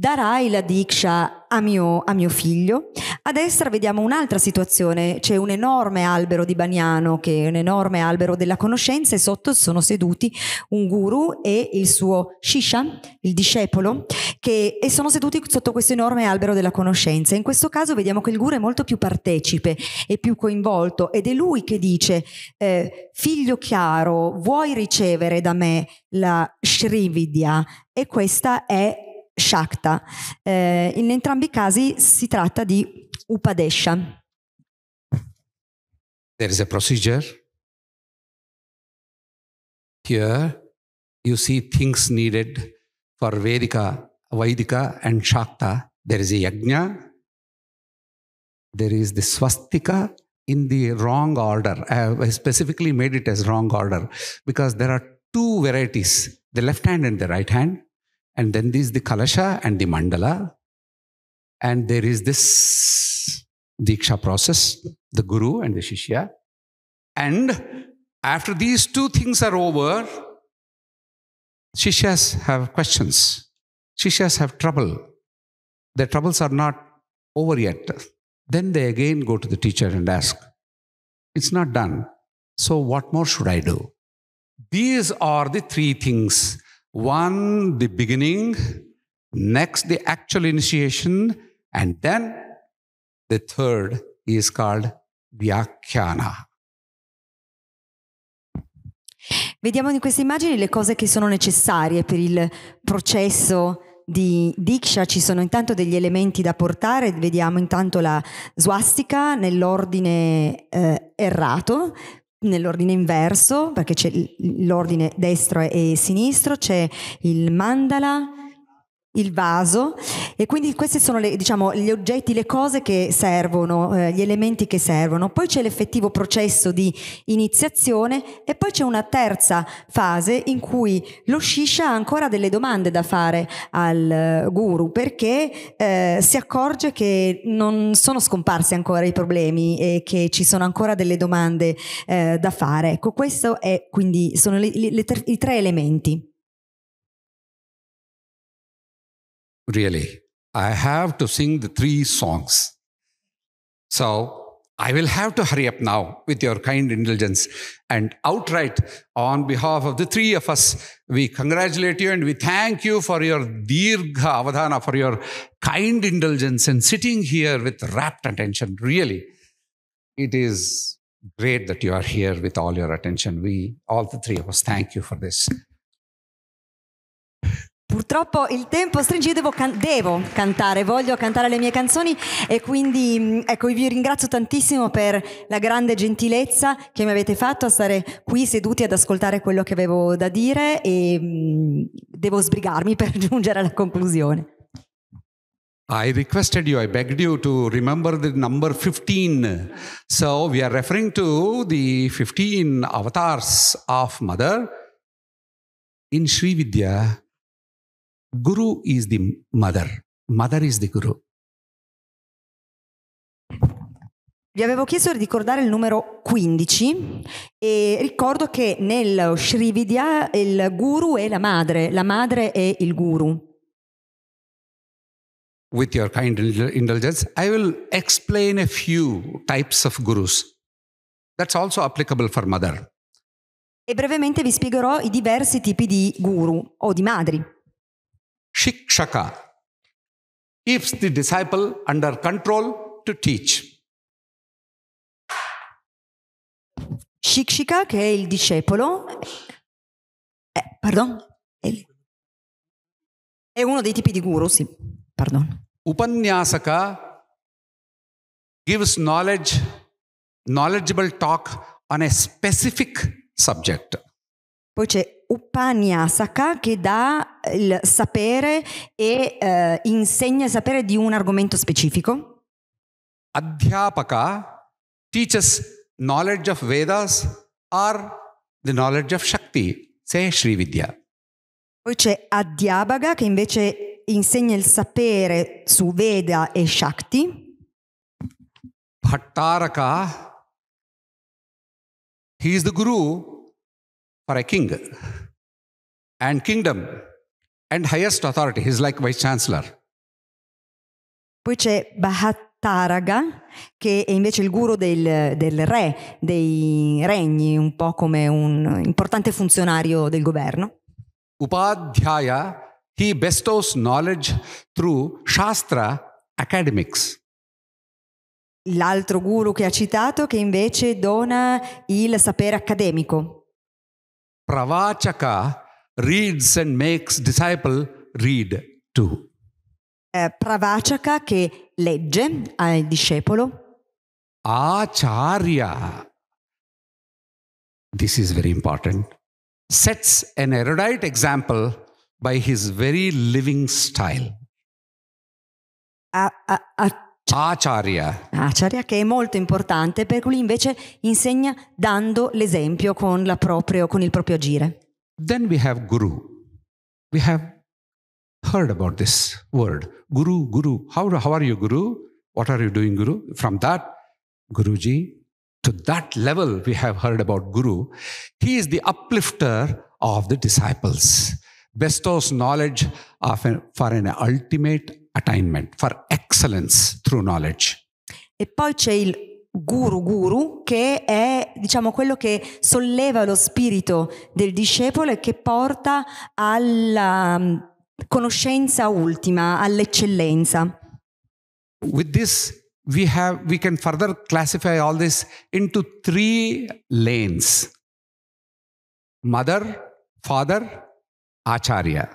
S4: Darai la diksha a mio, a mio figlio. A destra vediamo un'altra situazione, c'è un enorme albero di baniano che è un enorme albero della conoscenza e sotto sono seduti un guru e il suo shisha, il discepolo, che e sono seduti sotto questo enorme albero della conoscenza. In questo caso vediamo che il guru è molto più partecipe e più coinvolto ed è lui che dice eh, figlio chiaro vuoi ricevere da me la Shrividya e questa è la Shakta. Eh, in entrambi i casi si tratta di Upadesha.
S2: There is a procedure. Here you see things needed for Vedika, Vaidika and Shakta. There is a yajna, there is the swastika in the wrong order. I specifically made it as wrong order because there are two varieties the left hand and the right hand. And then there is the Kalasha and the Mandala. And there is this Diksha process, the Guru and the Shishya. And after these two things are over, Shishyas have questions. Shishyas have trouble. Their troubles are not over yet. Then they again go to the teacher and ask, It's not done. So, what more should I do? These are the three things One, the beginning, next, the actual initiation, and then the third is called Vyakhyana.
S4: Vediamo in queste immagini le cose che sono necessarie per il processo di Diksha ci sono intanto degli elementi da portare, vediamo intanto la swastika nell'ordine eh, errato, nell'ordine inverso, perché c'è l'ordine destro e sinistro, c'è il mandala, il vaso e quindi questi sono le, diciamo, gli oggetti, le cose che servono, eh, gli elementi che servono. Poi c'è l'effettivo processo di iniziazione e poi c'è una terza fase in cui lo shisha ha ancora delle domande da fare al eh, guru perché eh, si accorge che non sono scomparsi ancora i problemi e che ci sono ancora delle domande eh, da fare. Ecco, questo è quindi sono le, le, i tre elementi.
S2: really, I have to sing the three songs. So I will have to hurry up now with your kind indulgence. And outright, on behalf of the three of us, we congratulate you and we thank you for your dirgha avadhana, for your kind indulgence and sitting here with rapt attention. Really, it is great that you are here with all your attention. We, all the three of us, thank you for this.
S4: Purtroppo il tempo stringe, io devo, can devo, cantare, voglio cantare le mie canzoni e quindi mm, ecco vi ringrazio tantissimo per la grande gentilezza che mi avete fatto a stare qui seduti ad ascoltare quello che avevo da dire e mh, mm, devo sbrigarmi [LAUGHS] per giungere alla conclusione.
S2: I requested you, I begged you to remember the number 15. So we are referring to the 15 avatars of Mother in Sri Vidya. Guru is the mother, mother is the guru.
S4: Vi avevo chiesto di ricordare il numero 15 e ricordo che nel Srividya il guru è la madre, la madre è il guru.
S2: With your kind indulgence, I will explain a few types of gurus. That's also applicable for mother.
S4: E brevemente vi spiegherò i diversi tipi di guru o di madri.
S2: Shikshaka keeps the disciple under control to teach.
S4: Shikshika, che è il discepolo, eh, pardon, è
S2: uno dei tipi di guru, sì, pardon. Upanyasaka gives knowledge, knowledgeable talk on a specific subject.
S4: Poi c'è Upanyasaka che dà il sapere e eh, insegna il sapere di un argomento
S2: specifico. Adhyapaka teaches knowledge of Vedas or the knowledge of Shakti, se Sri Vidya.
S4: Poi c'è Adhyabaga che invece insegna il sapere su Veda e Shakti.
S2: Bhattaraka,
S3: he is the guru for a king and kingdom
S2: and highest authority. He's like vice chancellor.
S4: Poi c'è Bhattaraga, che è invece il guru del, del re, dei regni, un po' come un importante funzionario del governo.
S2: Upadhyaya, he bestows knowledge through Shastra academics.
S4: L'altro guru che ha citato che invece dona il sapere accademico.
S2: pravachaka reads and makes disciple read too.
S4: Eh, pravachaka che
S2: legge al discepolo. Acharya, this is very important, sets an erudite example by his very living style. a- a- Acharya.
S4: Acharya che è molto importante perché lui invece insegna dando l'esempio con, proprio, con il proprio agire.
S2: Then we have Guru. We have heard about this word. Guru, Guru. How, how are you, Guru? What are you doing, Guru? From that, Guruji, to that level we have heard about Guru. He is the uplifter of the disciples, bestows knowledge an, for an ultimate attainment, for excellence through knowledge.
S4: E poi c'è il guru guru che è diciamo quello che solleva lo spirito del discepolo e che porta alla mm, conoscenza ultima, all'eccellenza.
S2: With this we have we can further classify all this into three lanes. Mother, father, acharya.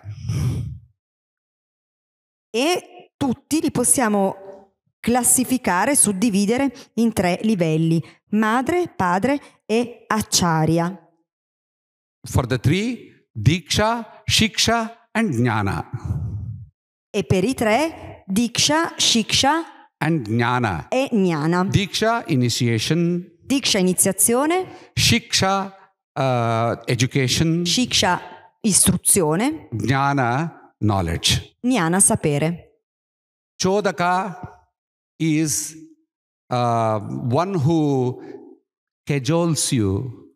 S4: E tutti li possiamo classificare, suddividere in tre livelli, madre, padre e acciaria.
S2: For the three, Diksha, Shiksha and Jnana. E per
S4: i tre, Diksha, Shiksha
S2: and Jnana. e Jnana. Diksha, initiation. Diksha, iniziazione. Shiksha, uh, education. Shiksha, istruzione. Jnana, knowledge.
S4: Jnana, sapere.
S2: Chodaka is uh, one who cajoles you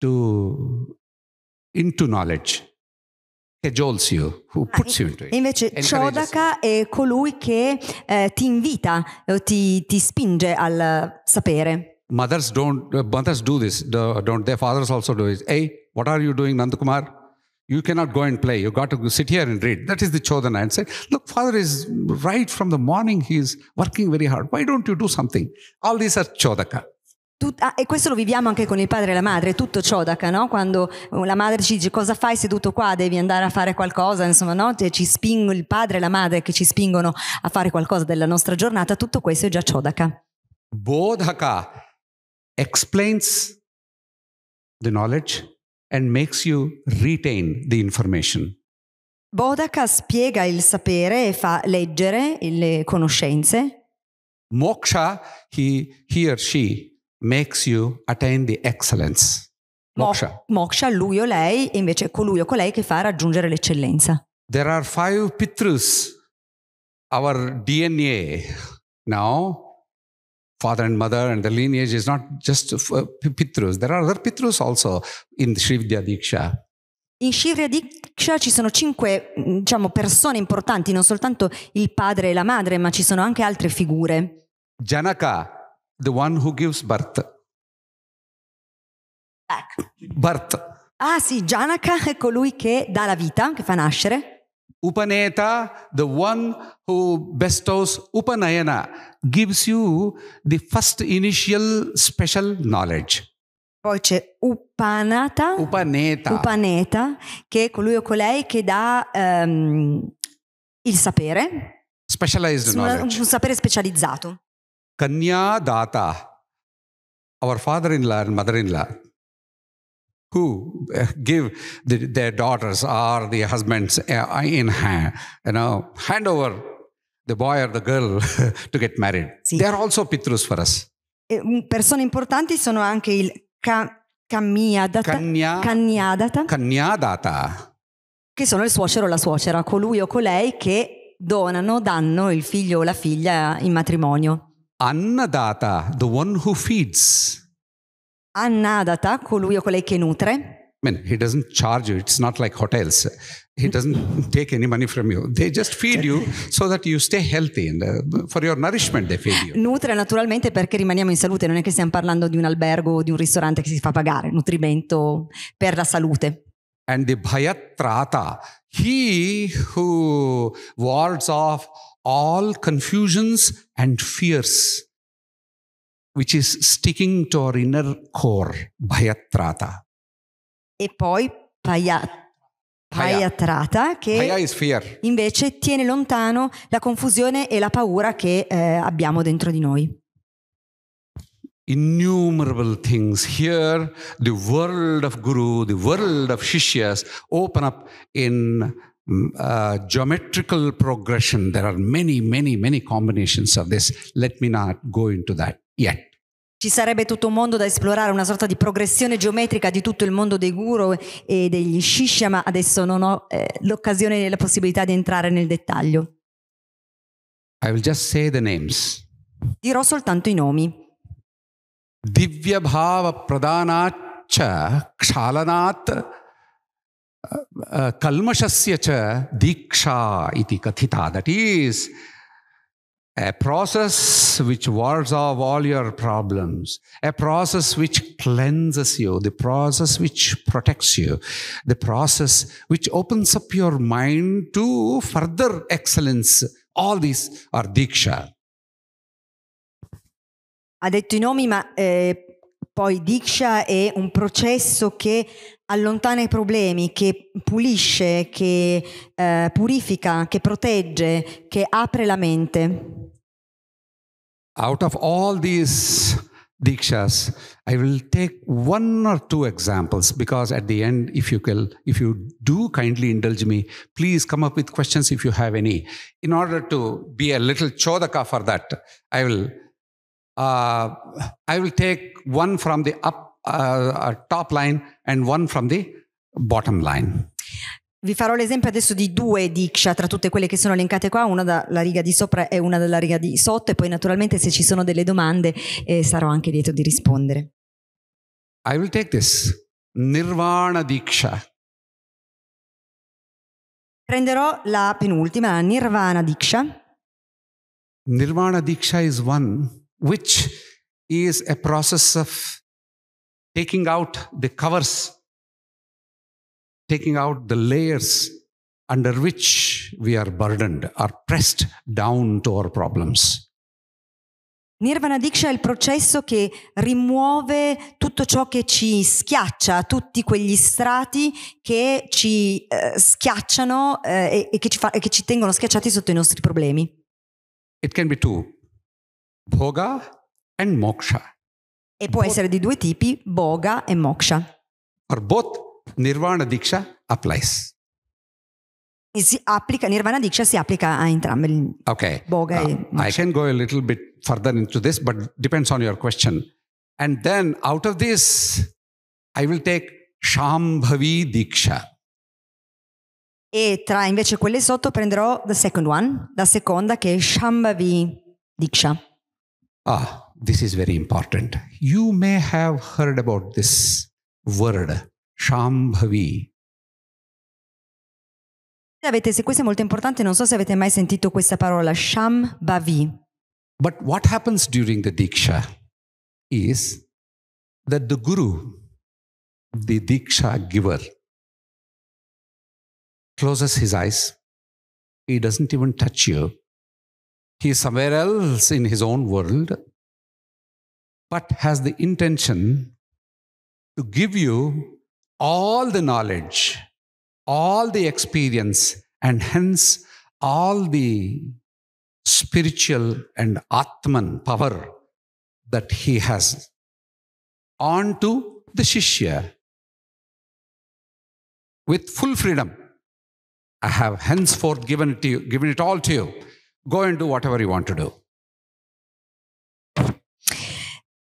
S2: to into knowledge. Cajoles you, who ah, puts you into it. Invece Chodaka
S4: è colui che eh, ti invita, eh, ti, ti spinge al sapere.
S2: Mothers don't, eh, mothers do this, don't their Fathers also do it. Hey, what are you doing, Nandakumar? You cannot go and play. You got to sit here and read. That is the Chodana. And said, look, father is right from the morning. He is working very hard. Why don't you do something? All these are Chodaka.
S4: Tut- ah, e questo lo viviamo anche con il padre e la madre, tutto ciodaka, no? Quando la madre ci dice cosa fai seduto qua, devi andare a fare qualcosa, insomma, no? Cioè, ci spingo, il padre e la madre che ci spingono a fare qualcosa della nostra giornata, tutto questo è già ciodaka.
S2: Bodhaka explains the knowledge and makes you retain the information.
S4: Bodhaka spiega il sapere e fa leggere le
S2: conoscenze. Moksha, he, he or she makes you attain the excellence. Moksha.
S4: Moksha, lui o lei, invece è colui o colei che fa raggiungere l'eccellenza.
S2: There are five pitrus, our DNA now father and mother and the lineage is not just uh, Pitrus. There are other Pitrus also in Sri Diksha.
S4: In Sri Diksha ci sono cinque mm, diciamo, persone importanti, non soltanto il padre e la madre, ma ci sono anche altre figure.
S2: Janaka, the one who gives birth. Ecco. Birth. Ah sì,
S4: Janaka è colui che dà la vita, che fa nascere.
S2: Upaneta, the one who bestows Upanayana, gives you the first initial special knowledge.
S4: Poi c'è Upanata, Upaneta. Upaneta, che è colui o colei che dà um, il sapere.
S2: Specialized knowledge.
S4: un sapere specializzato.
S2: Kanya Data, our father-in-law and mother-in-law who uh, give the, their daughters or the husbands uh, in hand, you know, hand over the boy or the girl [LAUGHS] to get married. Sì. They are also pitrus for us.
S4: Mm, persone importanti sono anche il ca- Kamyadata, Kanya, Kanyadata,
S2: Kanyadata,
S4: che sono il suocero o la suocera, colui o colei che donano, danno il figlio o la figlia in matrimonio.
S2: Annadata, the one who feeds.
S4: Annadata, colui o colei che nutre.
S2: I mean, he doesn't charge you. It's not like hotels. He doesn't take any money from you. They just feed you so that you stay healthy and uh, for your nourishment they feed you.
S4: Nutre naturalmente perché rimaniamo in salute, non è che stiamo parlando di un albergo o di un ristorante che si fa pagare, nutrimento per la salute.
S2: And the bhayatrata, he who wards off all confusions and fears which is sticking to our inner core, Bhayatrata.
S4: E poi Paya, Payatrata, che invece tiene lontano la confusione e la paura che eh, abbiamo dentro di noi.
S2: innumerable things. Here, the world of Guru, the world of Shishyas open up in uh, geometrical progression. There are many, many, many combinations of this. Let me not go into that yet.
S4: Ci sarebbe tutto un mondo da esplorare, una sorta di progressione geometrica di tutto il mondo dei guru e degli shishya, ma adesso non ho eh, l'occasione e la possibilità di entrare nel dettaglio.
S2: I will just say the names. Dirò soltanto i nomi. Divya Bhava Pradhanaccia Kshalanat eh, eh, Kalmashasya Diksha iti kathita. That is a process which wards off all your problems, a process which cleanses you, the process which protects you, the process which opens up your mind to further excellence. All these are diksha.
S4: Ha detto i nomi, ma eh, poi diksha è un processo che allontana i problemi, che pulisce, che eh, purifica, che protegge, che apre la mente.
S2: Out of all these dikshas, I will take one or two examples because at the end, if you can, if you do kindly indulge me, please come up with questions if you have any. In order to be a little chodaka for that, I will uh, I will take one from the up uh, top line and one from the bottom line.
S4: Vi farò l'esempio adesso di due diksha tra tutte quelle che sono elencate qua, una dalla riga di sopra e una dalla riga di sotto e poi naturalmente se ci sono delle domande eh, sarò anche lieto di rispondere.
S2: I will take this Nirvana Diksha.
S4: Prenderò la penultima, Nirvana Diksha.
S2: Nirvana Diksha is one which is a process of taking out the covers, taking out the layers under which we are burdened, are pressed down to our problems.
S4: Nirvana Diksha è il processo che rimuove tutto ciò che ci schiaccia, tutti quegli strati che ci eh, schiacciano eh, e, che ci fa, e, che ci tengono schiacciati sotto i nostri problemi. It can be
S2: two, bhoga and moksha.
S4: E può essere di due tipi, boga e moksha.
S2: Or both Nirvana Diksha applies.
S4: Applica, Nirvana Diksha si applica a entrambi. Ok. Boga uh, e ah,
S2: moksha. I can go a little bit further into this, but depends on your question. And then out of this, I will take Shambhavi Diksha.
S4: E tra invece quelle sotto prenderò the second one, la seconda che è Shambhavi Diksha.
S2: Ah, this is very important. You may have heard about this word, Shambhavi.
S4: Avete, se questo è molto importante, non so se avete mai sentito questa parola, Shambhavi.
S2: But what happens during the Diksha is that
S3: the Guru, the Diksha giver,
S2: closes his eyes. He doesn't even touch you. He is somewhere else in his own world but has the intention to give you all the knowledge, all the experience, and hence all the spiritual and Atman power that he has on to the Shishya with full freedom. I have henceforth given it, to you, given it all to you. Go and do whatever you want to do.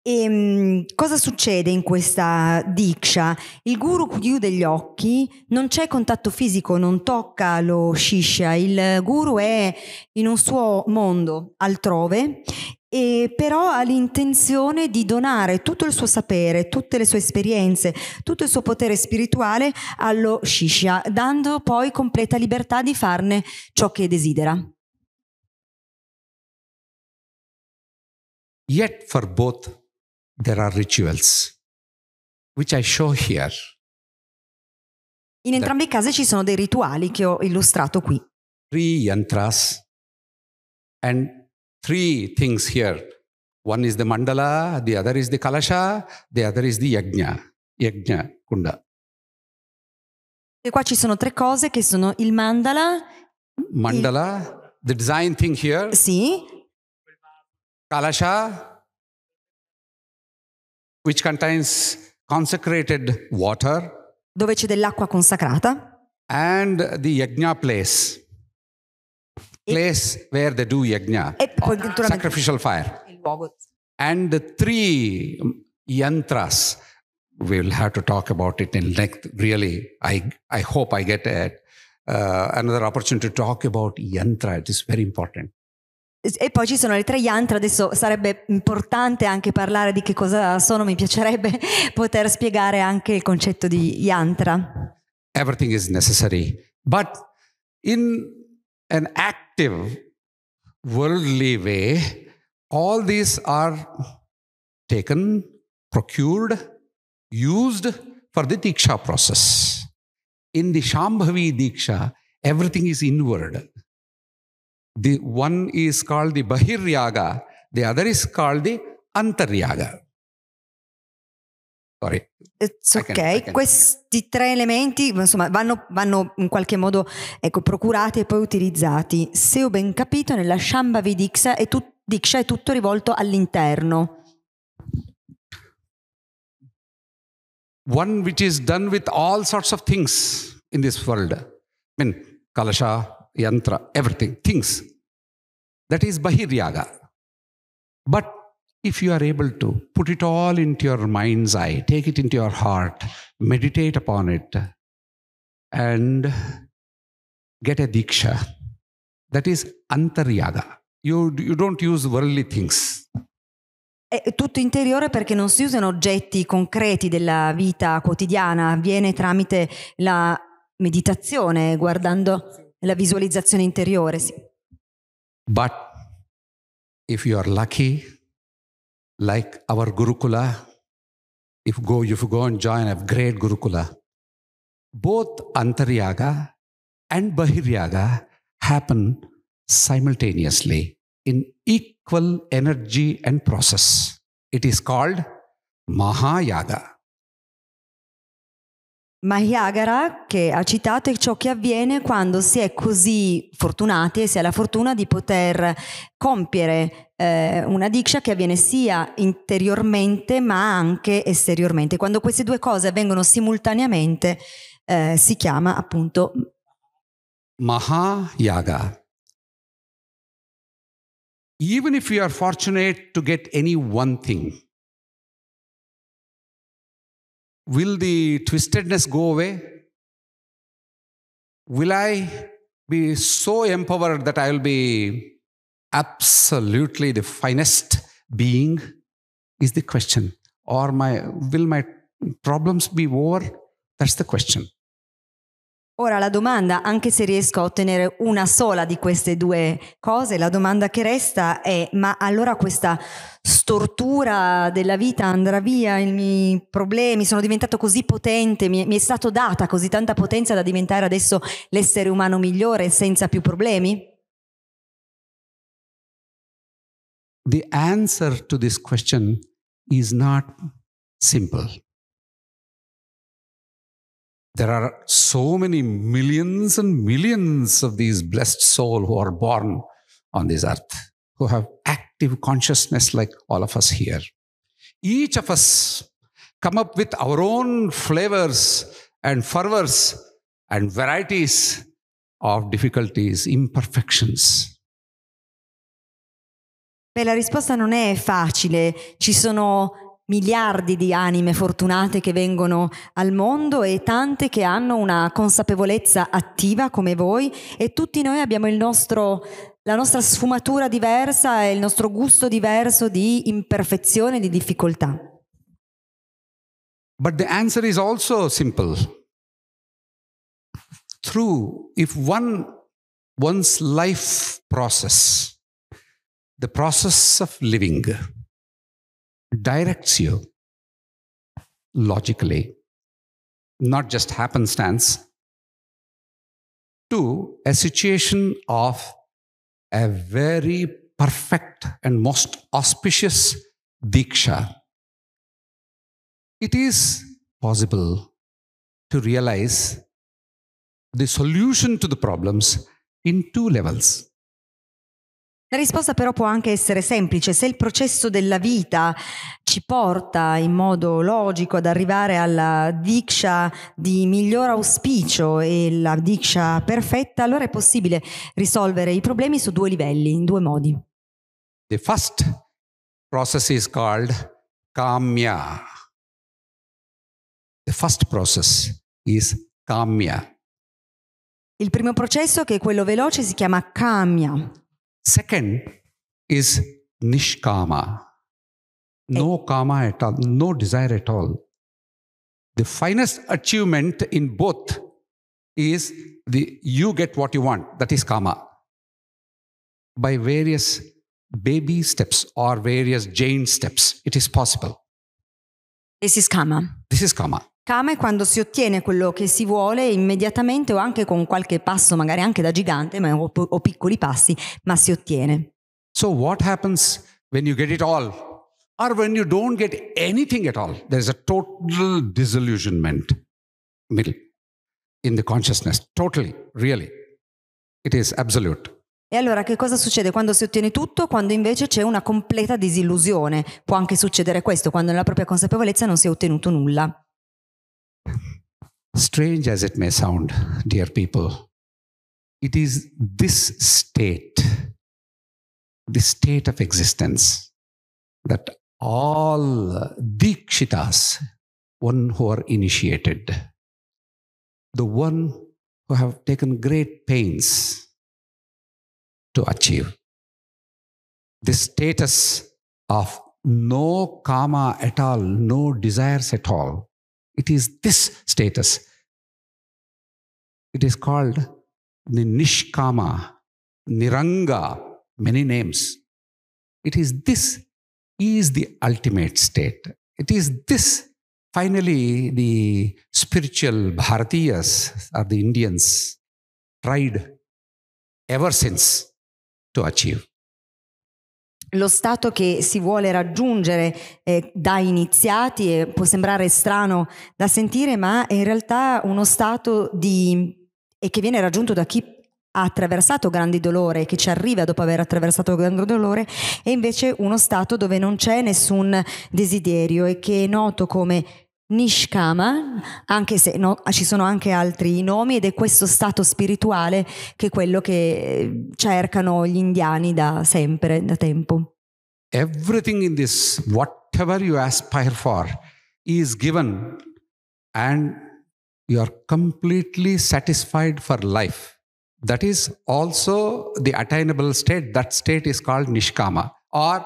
S4: E ehm, cosa succede in questa diksha? Il guru chiude gli occhi, non c'è contatto fisico, non tocca lo shisha, il guru è in un suo mondo altrove, e però ha l'intenzione di donare tutto il suo sapere, tutte le sue esperienze, tutto il suo potere spirituale allo shisha, dando poi completa libertà di farne ciò che desidera.
S3: Yet for both there are rituals, which I show here.
S4: In entrambi i casi ci sono dei
S2: rituali che ho illustrato qui. Three yantras and three things here. One is the mandala, the other is the kalasha, the other is the yajna, yajna kunda.
S4: E qua ci sono tre cose che sono il mandala.
S2: Mandala, il... the design thing here. Sì. Kalasha, which contains consecrated water,
S4: dove c'è dell'acqua consacrata,
S2: and the yagna place, place where they do yagna, e poi, sacrificial fire, and the three yantras. We will have to talk about it in length. Really, I I hope I get a, uh, another opportunity to talk about yantra. It is very important.
S4: E poi ci sono le tre yantra, adesso sarebbe importante anche parlare di che cosa sono, mi piacerebbe [LAUGHS] poter spiegare anche il concetto di yantra.
S2: Everything is necessary, but in an active worldly way, all these are taken, procured, used for the diksha process. In the Shambhavi Diksha, everything is inward. The one is called the Bahiryaga, the other is called the Antaryaga. It's ok, can, can,
S4: questi yeah. tre elementi insomma, vanno, vanno, in qualche modo ecco, procurati e poi utilizzati. Se ho ben capito, nella Shambhavi Diksha è, tut- Diksha è tutto rivolto all'interno.
S2: One which is done with all sorts of things in this world. I mean, Kalasha, yantra, everything, things. That is Bahiryaga. But if you are able to put it all into your mind's eye, take it into your heart, meditate upon it, and get a diksha, that is antaryaga. You, you don't use worldly things.
S4: È tutto interiore perché non si usano oggetti concreti della vita quotidiana, avviene tramite la meditazione, guardando la visualizzazione interiore, sì.
S2: But if you are lucky, like our Gurukula, if go if you go and join a great Gurukula, both Antaryaga and Bahiryaga happen simultaneously in equal energy and process. It is called Mahayaga.
S4: Mahiagara che ha citato è ciò che avviene quando si è così fortunati e si ha la fortuna di poter compiere eh, una diksha che avviene sia interiormente ma anche esteriormente. Quando queste due cose avvengono simultaneamente eh, si chiama appunto
S3: Mahayaga. Even if you are fortunate to get any one thing,
S2: Will the twistedness go away? Will I be so empowered that I will be absolutely the finest being? Is the question. Or my will my problems be over? That's the question.
S4: Ora la domanda, anche se riesco a ottenere una sola di queste due cose, la domanda che resta è ma allora questa stortura della vita andrà via, i miei problemi sono diventato così potente, mi, mi è stata data così tanta potenza da diventare adesso l'essere umano migliore senza più problemi?
S2: The answer to this question is not simple. There are so many millions and millions of these blessed souls who are born on this earth, who have active consciousness like all of us here. Each of us come up with our own flavors and fervors and varieties of difficulties, imperfections.
S4: Beh, la risposta non è facile. Ci sono miliardi di anime fortunate che vengono al mondo e tante che hanno una consapevolezza attiva come voi e tutti noi abbiamo nostro, la nostra sfumatura diversa e il nostro gusto diverso di imperfezione e di difficoltà.
S2: But the answer is also simple. Through if one one's life process, the process of living
S3: directs you
S2: logically, not just happenstance, to a situation of a very perfect and most auspicious diksha. It is possible to realize the solution to the problems in two levels.
S4: La risposta però può anche essere semplice, se il processo della vita ci porta in modo logico ad arrivare alla diksha di miglior auspicio e la diksha perfetta, allora è possibile risolvere i problemi su due livelli, in due modi.
S2: The first process is called kamya. The first process is kamya.
S4: Il primo processo che è quello veloce si chiama kamya.
S2: Second is nishkama. No karma at all, no desire at all. The finest achievement in both is the you get what you want, that is karma. By various baby steps or various Jain steps, it is possible. This is karma. This is karma.
S4: Kama è quando si ottiene quello che si vuole immediatamente o anche con qualche passo, magari anche da gigante ma, o, o piccoli passi, ma si ottiene.
S2: So what happens when you get it all? Or when you don't get anything at all? There's a total disillusionment middle in the consciousness. Totally, really. It is absolute.
S4: E allora che cosa succede quando si ottiene tutto, quando invece c'è una completa disillusione? Può anche succedere questo, quando nella propria consapevolezza non si è ottenuto nulla.
S2: Strange as it may sound, dear people, it is this state, this state of existence, that all Dikshitas, one who are initiated, the one who have taken great pains to achieve. The status of no karma at all, no desires at all, it is this status. It is called the Nishkama, Niranga, many names. It is this is the ultimate state. It is this, finally, the spiritual Bharatiyas or the Indians tried ever since to achieve.
S4: lo stato che si vuole raggiungere eh, da iniziati eh, può sembrare strano da sentire, ma è in realtà uno stato di, e che viene raggiunto da chi ha attraversato grandi dolore, che ci arriva dopo aver attraversato grande dolore, è invece uno stato dove non c'è nessun desiderio e che è noto come Nishkama, anche se no, ci sono anche altri nomi, ed è questo stato spirituale che è quello che eh, cercano gli indiani da sempre, da tempo.
S2: Everything in this, whatever you aspire for, is given and you are completely satisfied for life. That is also the attainable state. That state is called Nishkama. Or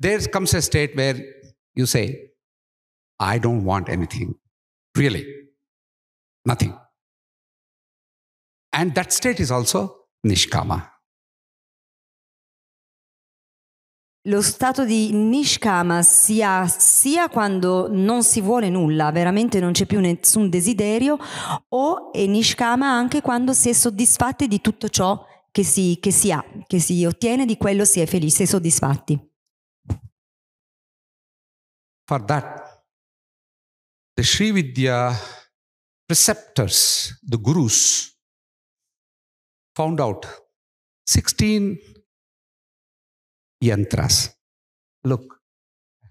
S2: there comes a state where you say, i don't
S3: want anything, really, nothing. And that state is also Nishkama.
S4: Lo stato di Nishkama si sia quando non si vuole nulla, veramente non c'è più nessun desiderio, o è Nishkama anche quando si è soddisfatti di tutto ciò che si, che si ha, che si ottiene, di quello si è felici e soddisfatti.
S2: For that,
S3: the Sri Vidya preceptors, the gurus, found out 16
S2: yantras. Look,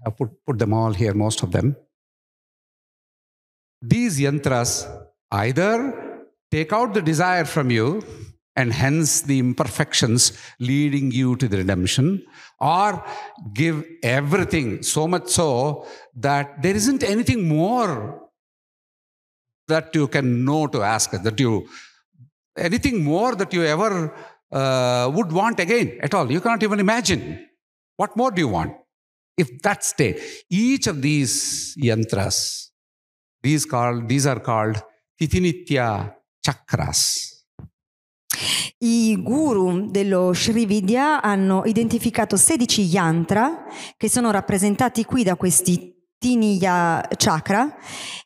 S2: I put, put them all here, most of them. These yantras either take out the desire from you and hence the imperfections leading you to the redemption, or give everything, so much so that there isn't anything more that you can know to ask, that you, anything more that you ever uh, would want again at all. You cannot even imagine. What more do you want? If that state, each of these yantras, these, called, these are called titinitya chakras
S4: I guru dello Srividya hanno identificato 16 yantra che sono rappresentati qui da questi Tiniya Chakra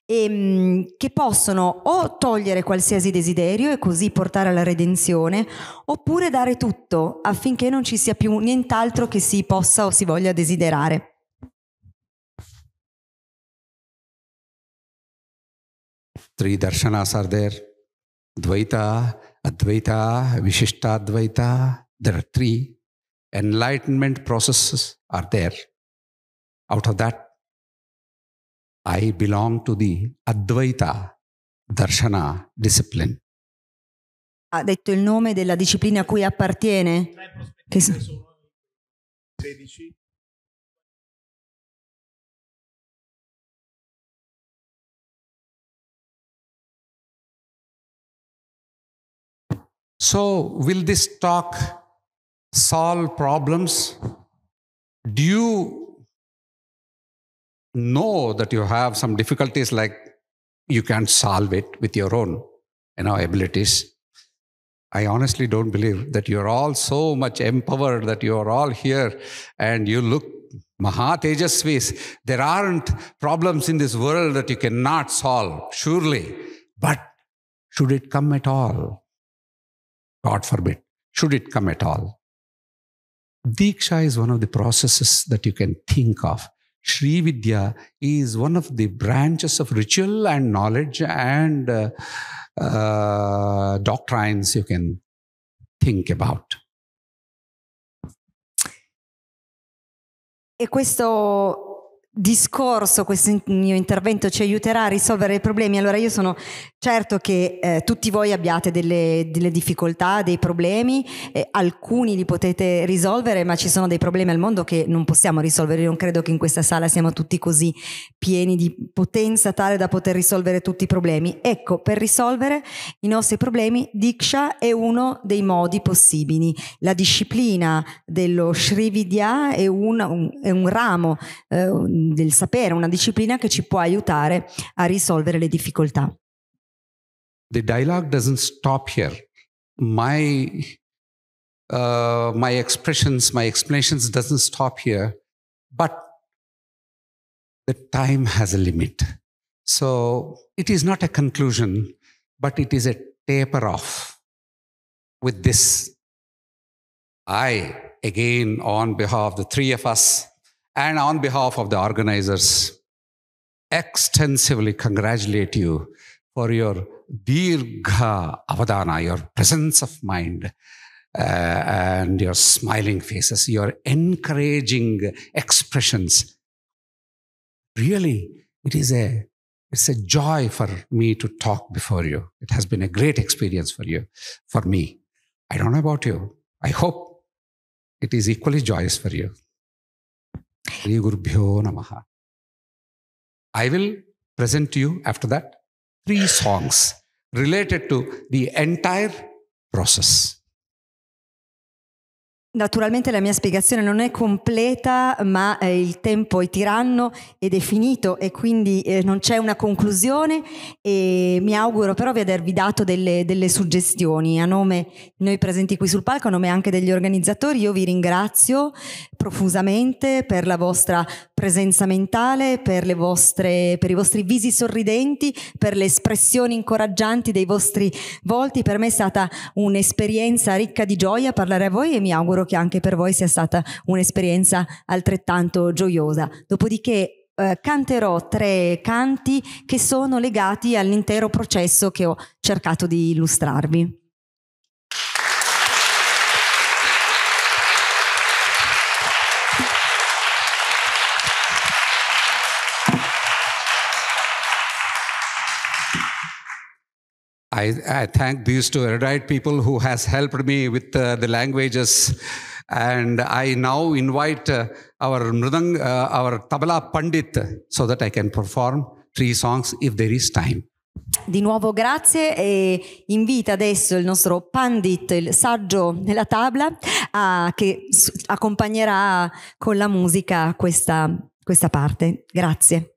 S4: e, mm, che possono o togliere qualsiasi desiderio e così portare alla redenzione oppure dare tutto affinché non ci sia più nient'altro che si possa o si voglia desiderare.
S2: Three darshanas are there. Dvaita Advaita, Vishishtadvaita, there are three enlightenment processes are there. Out of that, I belong to the Advaita Darshana discipline.
S4: Ha detto il nome della disciplina a cui appartiene? Che...
S3: 16
S2: So, will this talk solve problems? Do you know that you have some difficulties like you can't solve it with your own you know, abilities? I honestly don't believe that you're all so much empowered that you're all here and you look Mahatejasvis. There aren't problems in this world that you cannot solve, surely. But should it come at all? God forbid, should it come at all. Diksha is one of the processes that you can think of. Sri Vidya is one of the branches of ritual and knowledge and uh, uh, doctrines you can think about.
S4: E questo discorso, questo mio intervento ci aiuterà a risolvere i problemi. Allora io sono certo che eh, tutti voi abbiate delle, delle difficoltà, dei problemi, eh, alcuni li potete risolvere, ma ci sono dei problemi al mondo che non possiamo risolvere. Io non credo che in questa sala siamo tutti così pieni di potenza tale da poter risolvere tutti i problemi. Ecco, per risolvere i nostri problemi, Diksha è uno dei modi possibili. La disciplina dello Srividya è un, è un ramo. Eh, del sapere, una disciplina che ci può aiutare a risolvere le difficoltà.
S2: The dialogue doesn't stop here. My, uh, my expressions, my explanations doesn't stop here, but the time has a limit. So it is not a conclusion, but it is a taper off with this. I, again, on behalf of the three of us, and on behalf of the organizers, extensively congratulate you for your dirgha avadana, your presence of mind, uh, and your smiling faces, your encouraging expressions. Really, it is a it's a joy for me to talk before you. It has been a great experience for you, for me. I don't know about you. I hope it is equally joyous for you. Sri Gurbhyo Namaha. I will present to you after that three songs related to the entire process.
S4: Naturalmente la mia spiegazione non è completa, ma eh, il tempo è tiranno ed è finito e quindi eh, non c'è una conclusione e mi auguro però di avervi dato delle, delle, suggestioni a nome di noi presenti qui sul palco, a nome anche degli organizzatori. Io vi ringrazio profusamente per la vostra presenza mentale, per, vostre, per i vostri visi sorridenti, per le espressioni incoraggianti dei vostri volti. Per me è stata un'esperienza ricca di gioia parlare a voi e mi auguro auguro che anche per voi sia stata un'esperienza altrettanto gioiosa. Dopodiché eh, canterò tre canti che sono legati all'intero processo che ho cercato di illustrarvi.
S2: I, I thank these two erudite people who has helped me with uh, the languages. And I now invite uh, our Mridang, uh, our Tabla Pandit, so that I can perform three songs if there is time.
S4: Di nuovo grazie e invita adesso il nostro Pandit, il saggio della tabla, a, che accompagnerà con la musica questa, questa parte. Grazie.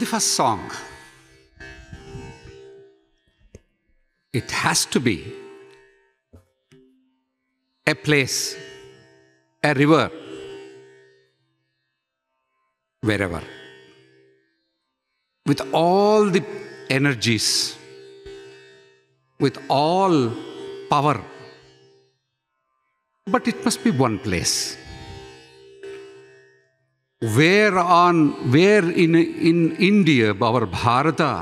S2: the first song. It has to be a place, a river, wherever, with all the energies, with all power. But it must be one place where on where in in india our bharata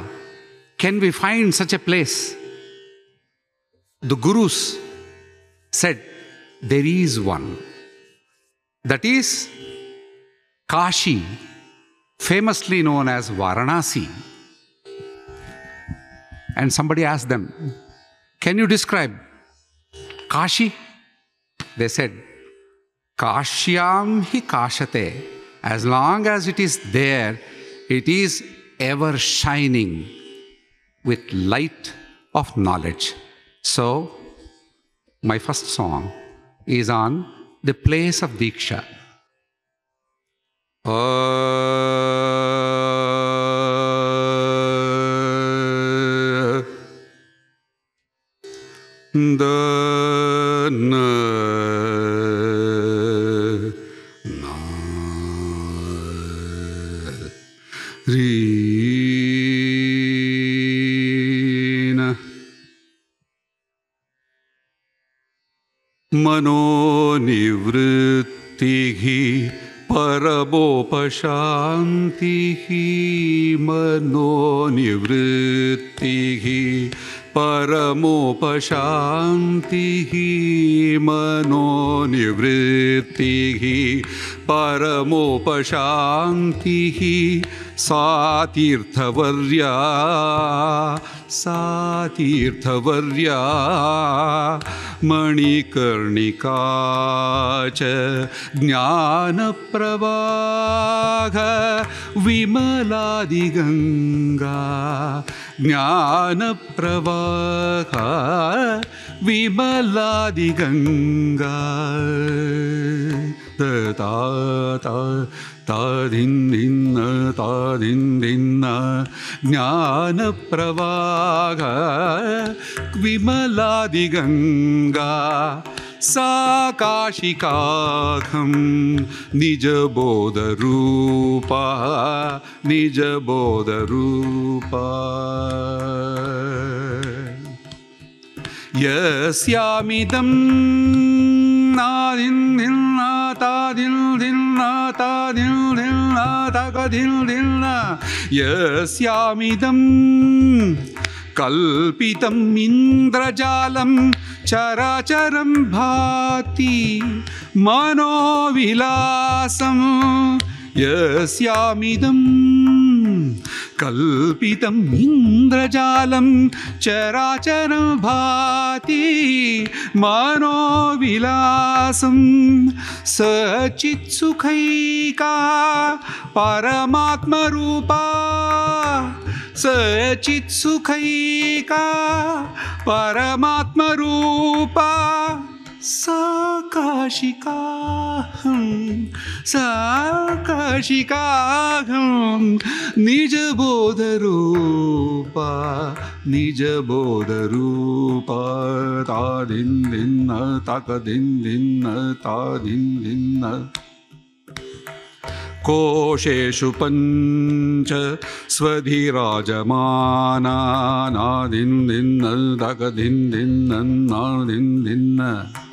S2: can we find such a place the gurus said there is one that is kashi famously known as varanasi and somebody asked them can you describe kashi they said kashyam hi kashate as long as it is there, it is ever shining with light of knowledge. So, my first song is on the place of Diksha. Uh, the शांति मनो निवृत्ति मनोनिवृत्तिः परमोपशान्तिः सा तीर्थवर्या सा तीर्थवर्या മണികർണികാച ജ്ഞാനപ്രവാഹ വിമലാദിഗംഗാ ജ്ഞാനപ്രവാഹ വിമലാദിഗംഗാ ദാ ताधिन्दिन् ताधिन्दिन् ज्ञानप्रवाह क्विमलादिगङ्गा सा काशिकाथं निजबोधरूपा निजबोधरूपा यस्यामिदं नादिन् धिन्ना तादिन् धिन्ना तादिन् धिन्ना तकधिन् यस्यामिदं कल्पितम् इन्द्रजालं चराचरं भाति मनोविलासम् यस्यामिदं कल्पितम् इन्द्रजालं चराचरं भाति मनोविलासं सचित्सुखैका परमात्मरूपा सचित्सुखैका परमात्मरूपा साकाशिका सा काशिका निजबोधरूपा निजबोधरूपा ताधिन् भिन्नं तक दिं भिन्नं ताधिं कोशेषु पञ्च स्वधिराजमानादिन् दिन्नं तक दिन् दिन्नं नाधिन्दिन्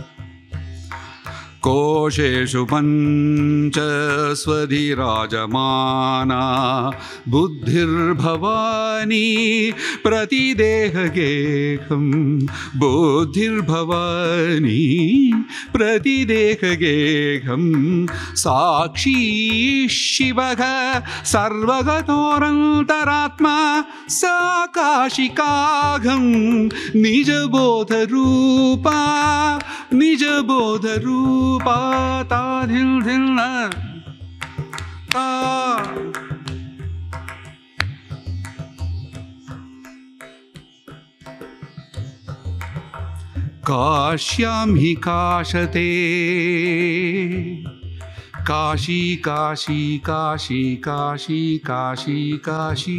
S2: कोशेषु पञ्चस्वधिराजमाना बुद्धिर्भवानी प्रतिदेहगेहं बुद्धिर्भवानी प्रतिदेहगेहं साक्षी शिवः सर्वगतोरन्तरात्मा साकाशिकाघं निजबोधरूपा निजबोधरूपा पाताधिल् न काश्यां हि काशते काशी काशी काशी काशी काशी काशी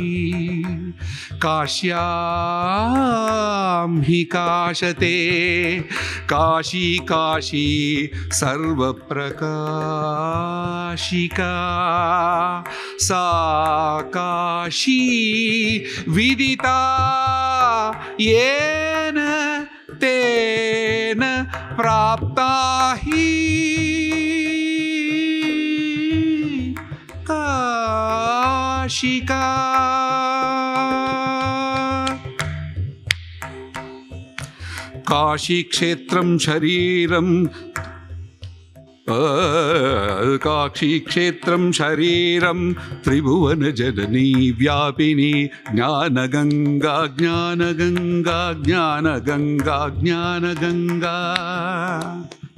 S2: काश्याम ही काशते काशी काशी सर्वप्रकाशिका सा काशी विदिता येन तेन प्राप्ता ही शिका काशीक्षेत्रं शरीरं काक्षीक्षेत्रं शरीरं त्रिभुवनजननी व्यापिनी ज्ञान गंगा ज्ञान गंगा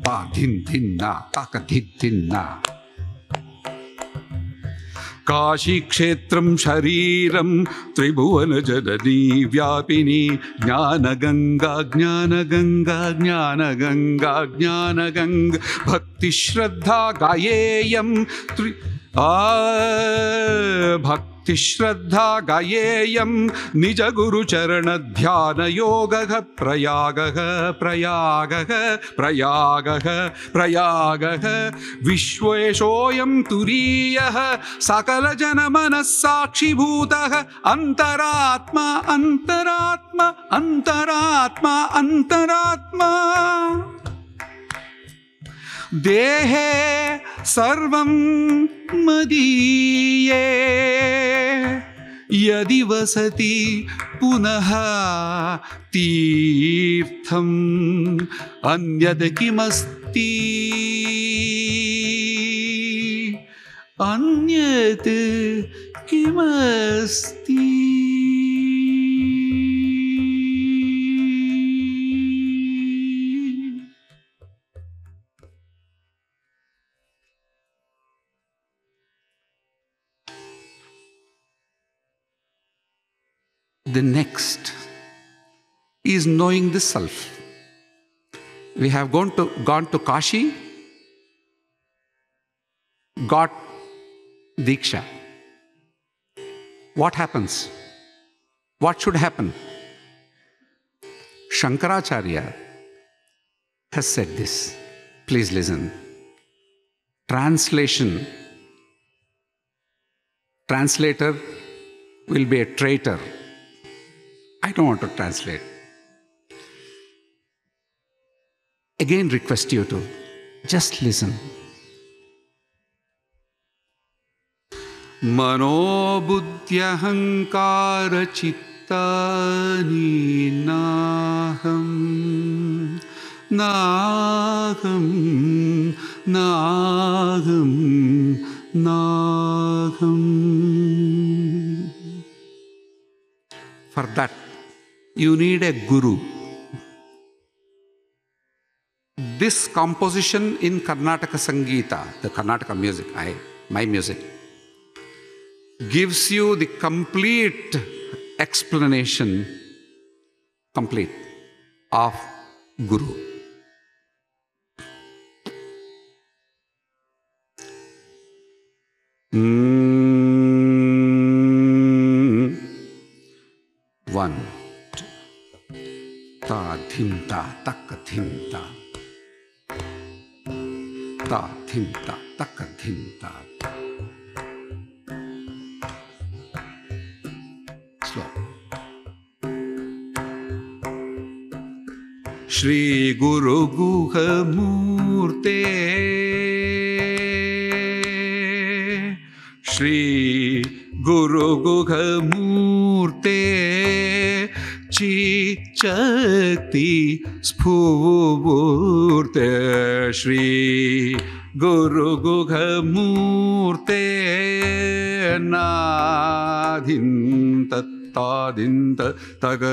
S2: पा धिन् धिन्ना पाकधिन् धिन्ना काशीक्षेत्रं शरीरं त्रिभुवनजननी व्यापिनी ज्ञानगङ्गा ज्ञानगङ्गा ज्ञानगङ्गा ज्ञानगङ्ग भक्तिश्रद्धा गायेयं त्रि भक्ति तिः गयेयं निजगुरुचरणध्यानयोगः प्रयागः प्रयागः प्रयागः प्रयागः विश्वेशोऽयं तुरीयः सकलजनमनःसाक्षीभूतः अन्तरात्मा अन्तरात्मा अन्तरात्मा अन्तरात्मा देहे सर्वं मदीये यदि वसति पुनः तीर्थम् अन्यद् किमस्ति अन्यत् किमस्ति The next is knowing the self. We have gone to, gone to Kashi, got Diksha. What happens? What should happen? Shankaracharya has said this. Please listen. Translation. Translator will be a traitor I don't want to translate. Again, request you to just listen. मनोबुद्ध्यहङ्कारचित्तानि नाहं नाहं नाहं नाहम् For that you need a guru. This composition in Karnataka Sangeeta, the Karnataka music, I, my music, gives you the complete explanation, complete, of Guru. Mm. थिमता तक थिमता ता थिमता तक थिमता श्रीगुरुगुहमूर्ते श्रीगुरुगुहमूर्ते चीच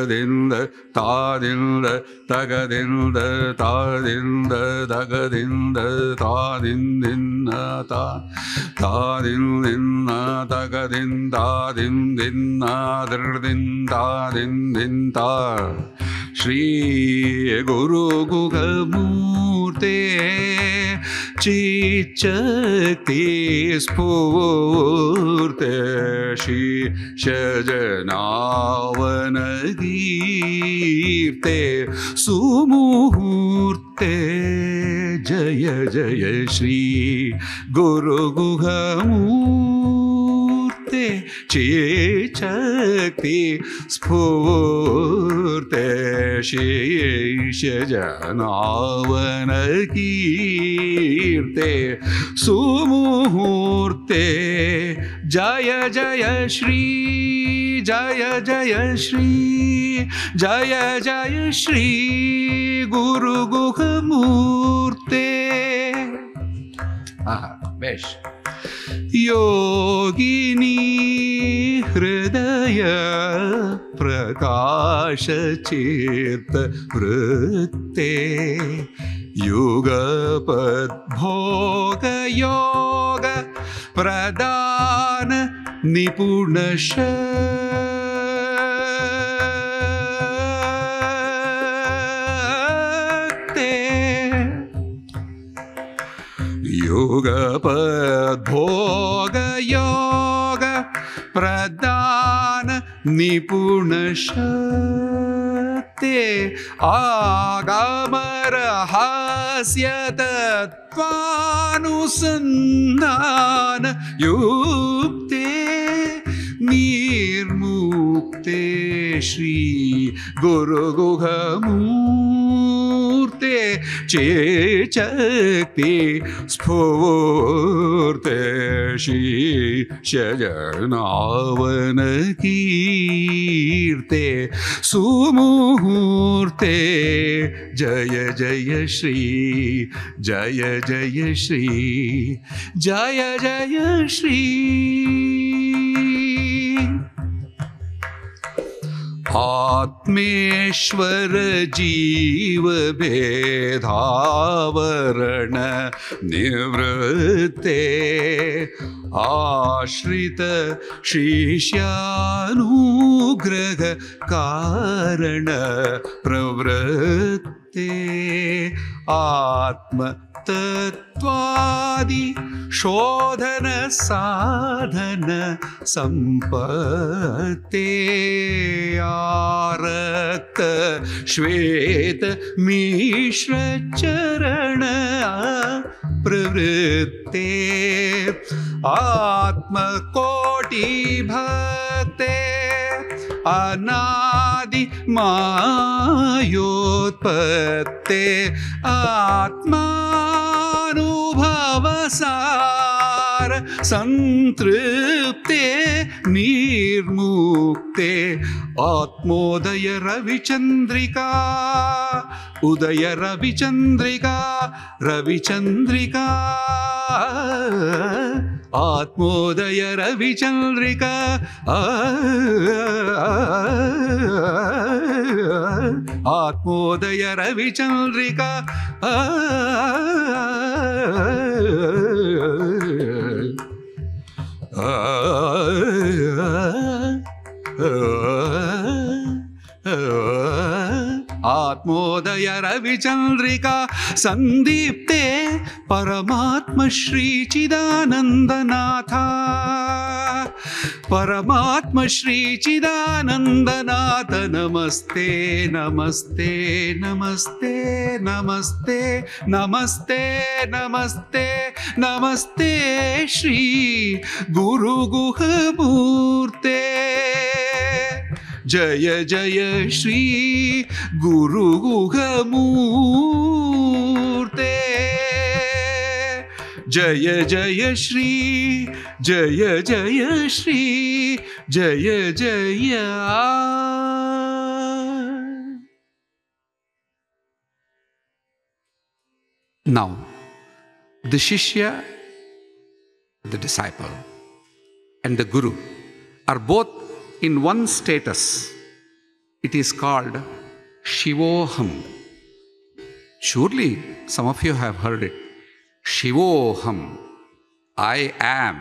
S2: தகதிந்த தாதிந்த தகதிந்த தாதிந்த தகதிந்த தாதிந்தின்ன தா தகதிந்தாதிந்தின் திருதிந்தாதிந்தின் தா श्री गुरु गुगमूर्ते श्री शजनावन गीर्ते सुमुहूर्ते जय जय श्री गुरुगुहमूर्ते ते चेचक्ति स्फूर्ते कीर्ते सुमुहूर्ते जय जय श्री जय जय श्री जय जय श्री मूर्ते आहा बेश योगिनी हृदय प्रकाशचित्तवृत्ते युगपद्भोगयोगप्रदान निपुणश प्रदान निपुणश आगमरहास्य तत्त्वानुसन्धान युक्ते निर्मुक्ते श्री गुरुगुहमूर्ते चक्ति स्फूर्ते कीर्ते सुमुहूर्ते जय जय श्री जय जय श्री जय जय श्री आत्मेश्वर जीव भेदावरण निवृत्ते आश्रित शिष्यानुग्रह कारण प्रवृत्ते आत्म त्वादि शोधन साधन सम्पते आरक् श्वेतमिश्रचरण प्रवृत्ते आत्मकोटिभक्ते अना आदि मायोत्पत्ते सार संतृप्ते निर्मुक्ते आत्मोदय रविचंद्रिका उदय रविचंद्रिका रविचंद्रिका ஆத்மோதய ரவிச்சந்திரிகா ஆத்மோதய ரவிச்சந்திரிகா ஆ आत्मोदय रविचन्द्रिका सन्दीप्ते परमात्मश्रीचिदानन्दनाथा परमात्मश्रीचिदानन्दनाथ नमस्ते नमस्ते नमस्ते नमस्ते नमस्ते नमस्ते नमस्ते श्री गुरुगुहमूर्ते जय जय श्री गुरु गुघमूर्ते जय जय श्री जय जय श्री जय Jaya Now, the Shishya, the disciple, and the Guru are both in one status, it is called Shivoham. Surely some of you have heard it. Shivoham. I am.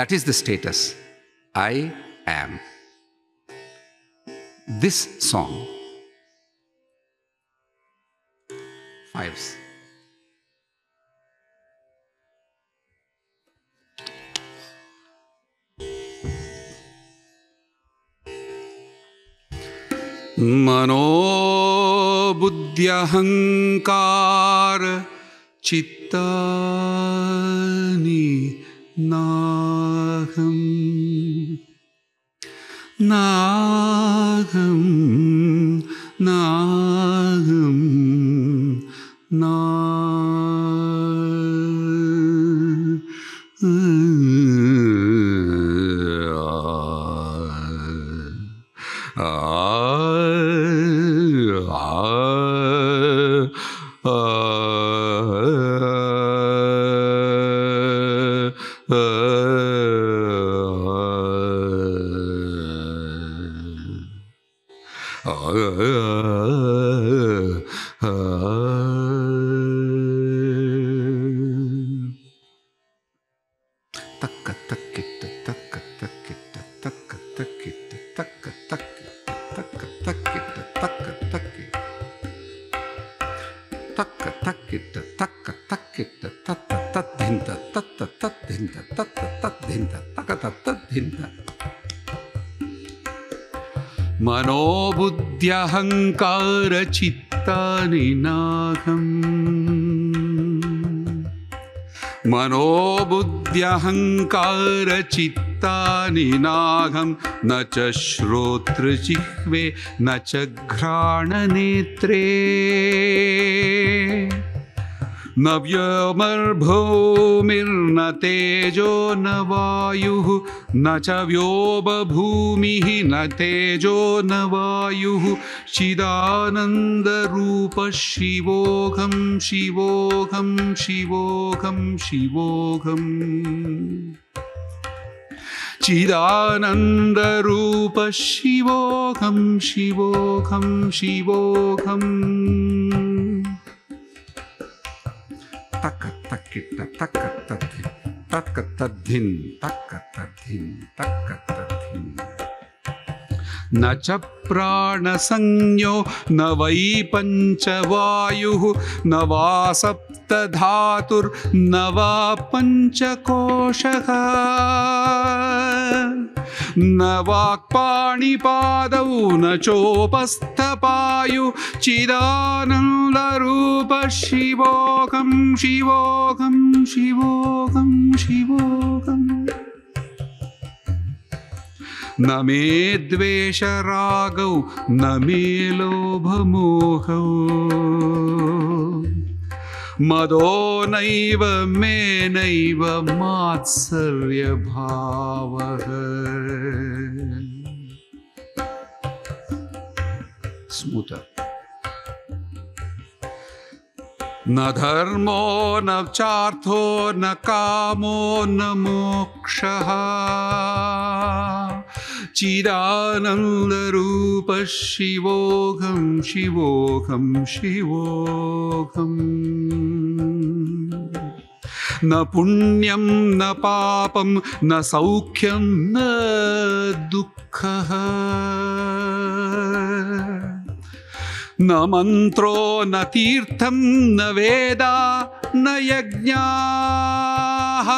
S2: That is the status. I am. This song. Fives. मनोबुद्ध्यहङ्कार चित्तानि नाहं नाहं नाहं ना ओंकार चित्ता मनोबुद्ध्यहङ्कारचित्तानिनाघं न च श्रोतृजिह्वे न च घ्राणनेत्रे न व्योमर्भूमिर्न तेजो न वायुः न च व्योमभूमिः न तेजो न वायुः चिदानन्दरूप शिवोऽघं शिवोऽघं शिवोऽघं शिवोऽघम् चिदानन्दरूप शिवोऽघं शिवोऽघं शिवोऽघम् तक तक तक तक तक तक तक तक तक तक न च प्राणसंज्ञो न पञ्चवायुः न वा सप्तधातुर्न वा पञ्चकोशः न वाक्पाणिपादौ न शिवोकं शिवोकं शिवोकं शिवोकम् न मे द्वेषरागौ न मे लोभमोहौ मदो नैव मात्सर्यभावः स्मृत न धर्मो न चार्थो न कामो न मोक्षः चिदानन्दरूपशिवोऽ शिवोघं शिवोऽघं न पुण्यं न पापं न सौख्यं न दुःखः न मन्त्रो न तीर्थं न वेदा न यज्ञाः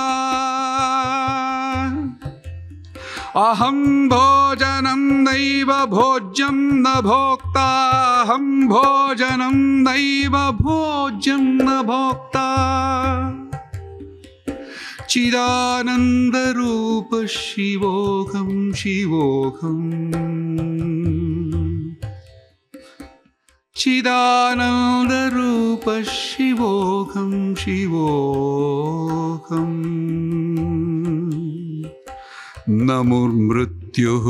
S2: अहं भोजनं नैव भोज्यं न भोक्ताहं भोजनं नैव भोज्यं न भोक्ता चिदानन्दरूपशिवोऽ शिवोऽ चिदानन्दरूपशिवोऽ शिवोहम् न मुर्मृत्युः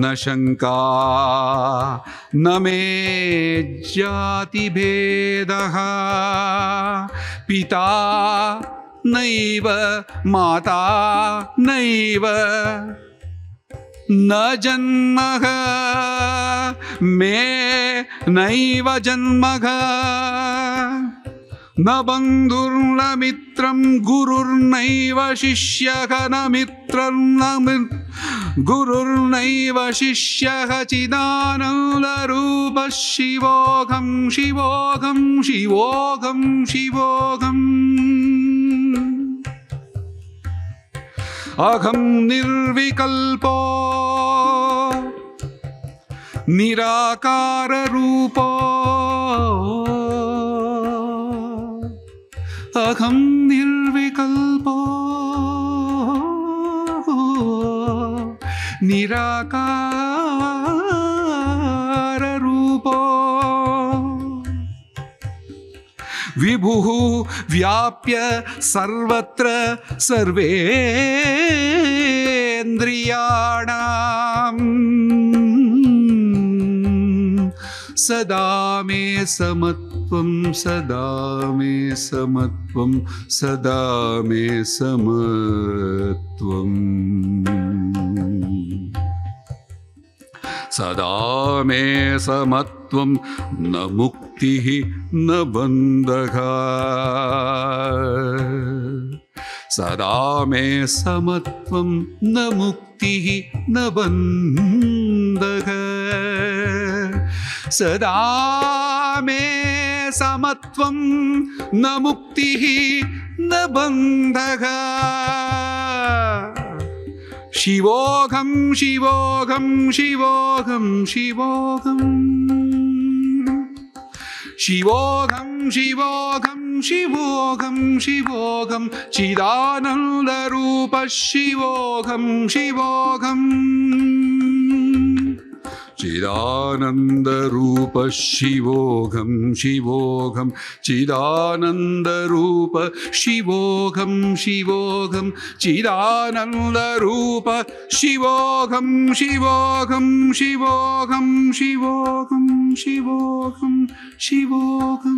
S2: न शङ्का न जातिभेदः पिता नैव माता नैव न जन्म मे नैव जन्म न मित्रं गुरुर्नैव शिष्यः न मित्रर्लमि गुरुर्नैव शिष्यः चिदानन्दरूपः शिवोघं शिवोघं शिवोघं शिवोघम् अघम निर्विकल्पो निराकार रूपो अघम निर्विकल्पो निराकार विभुः व्याप्य सर्वत्र सर्वेन्द्रियाणाम् सदा मे समत्वं सदा मे समत्वं सदा मे समत्वम् सदा मे समत्वं न मुक्तिः न बन्धः सदा मे समत्वं न मुक्तिः न बन्धः सदा मे समत्वं न मुक्तिः न बन्धः शिवोघं शिवोघं शिवोघं शिवोघं शिवोघं शिवोघं शिवोघं शिवोघं चिदानन्दरूप शिवोघं शिवोघं चिदानन्दरूप शिवोघं शिवोघं चिदानन्दरूप शिवोघं शिवोघं चिदानन्दरूप शिवोघं शिवोघं शिवोघं शिवोघं शिवोघं शिवोघं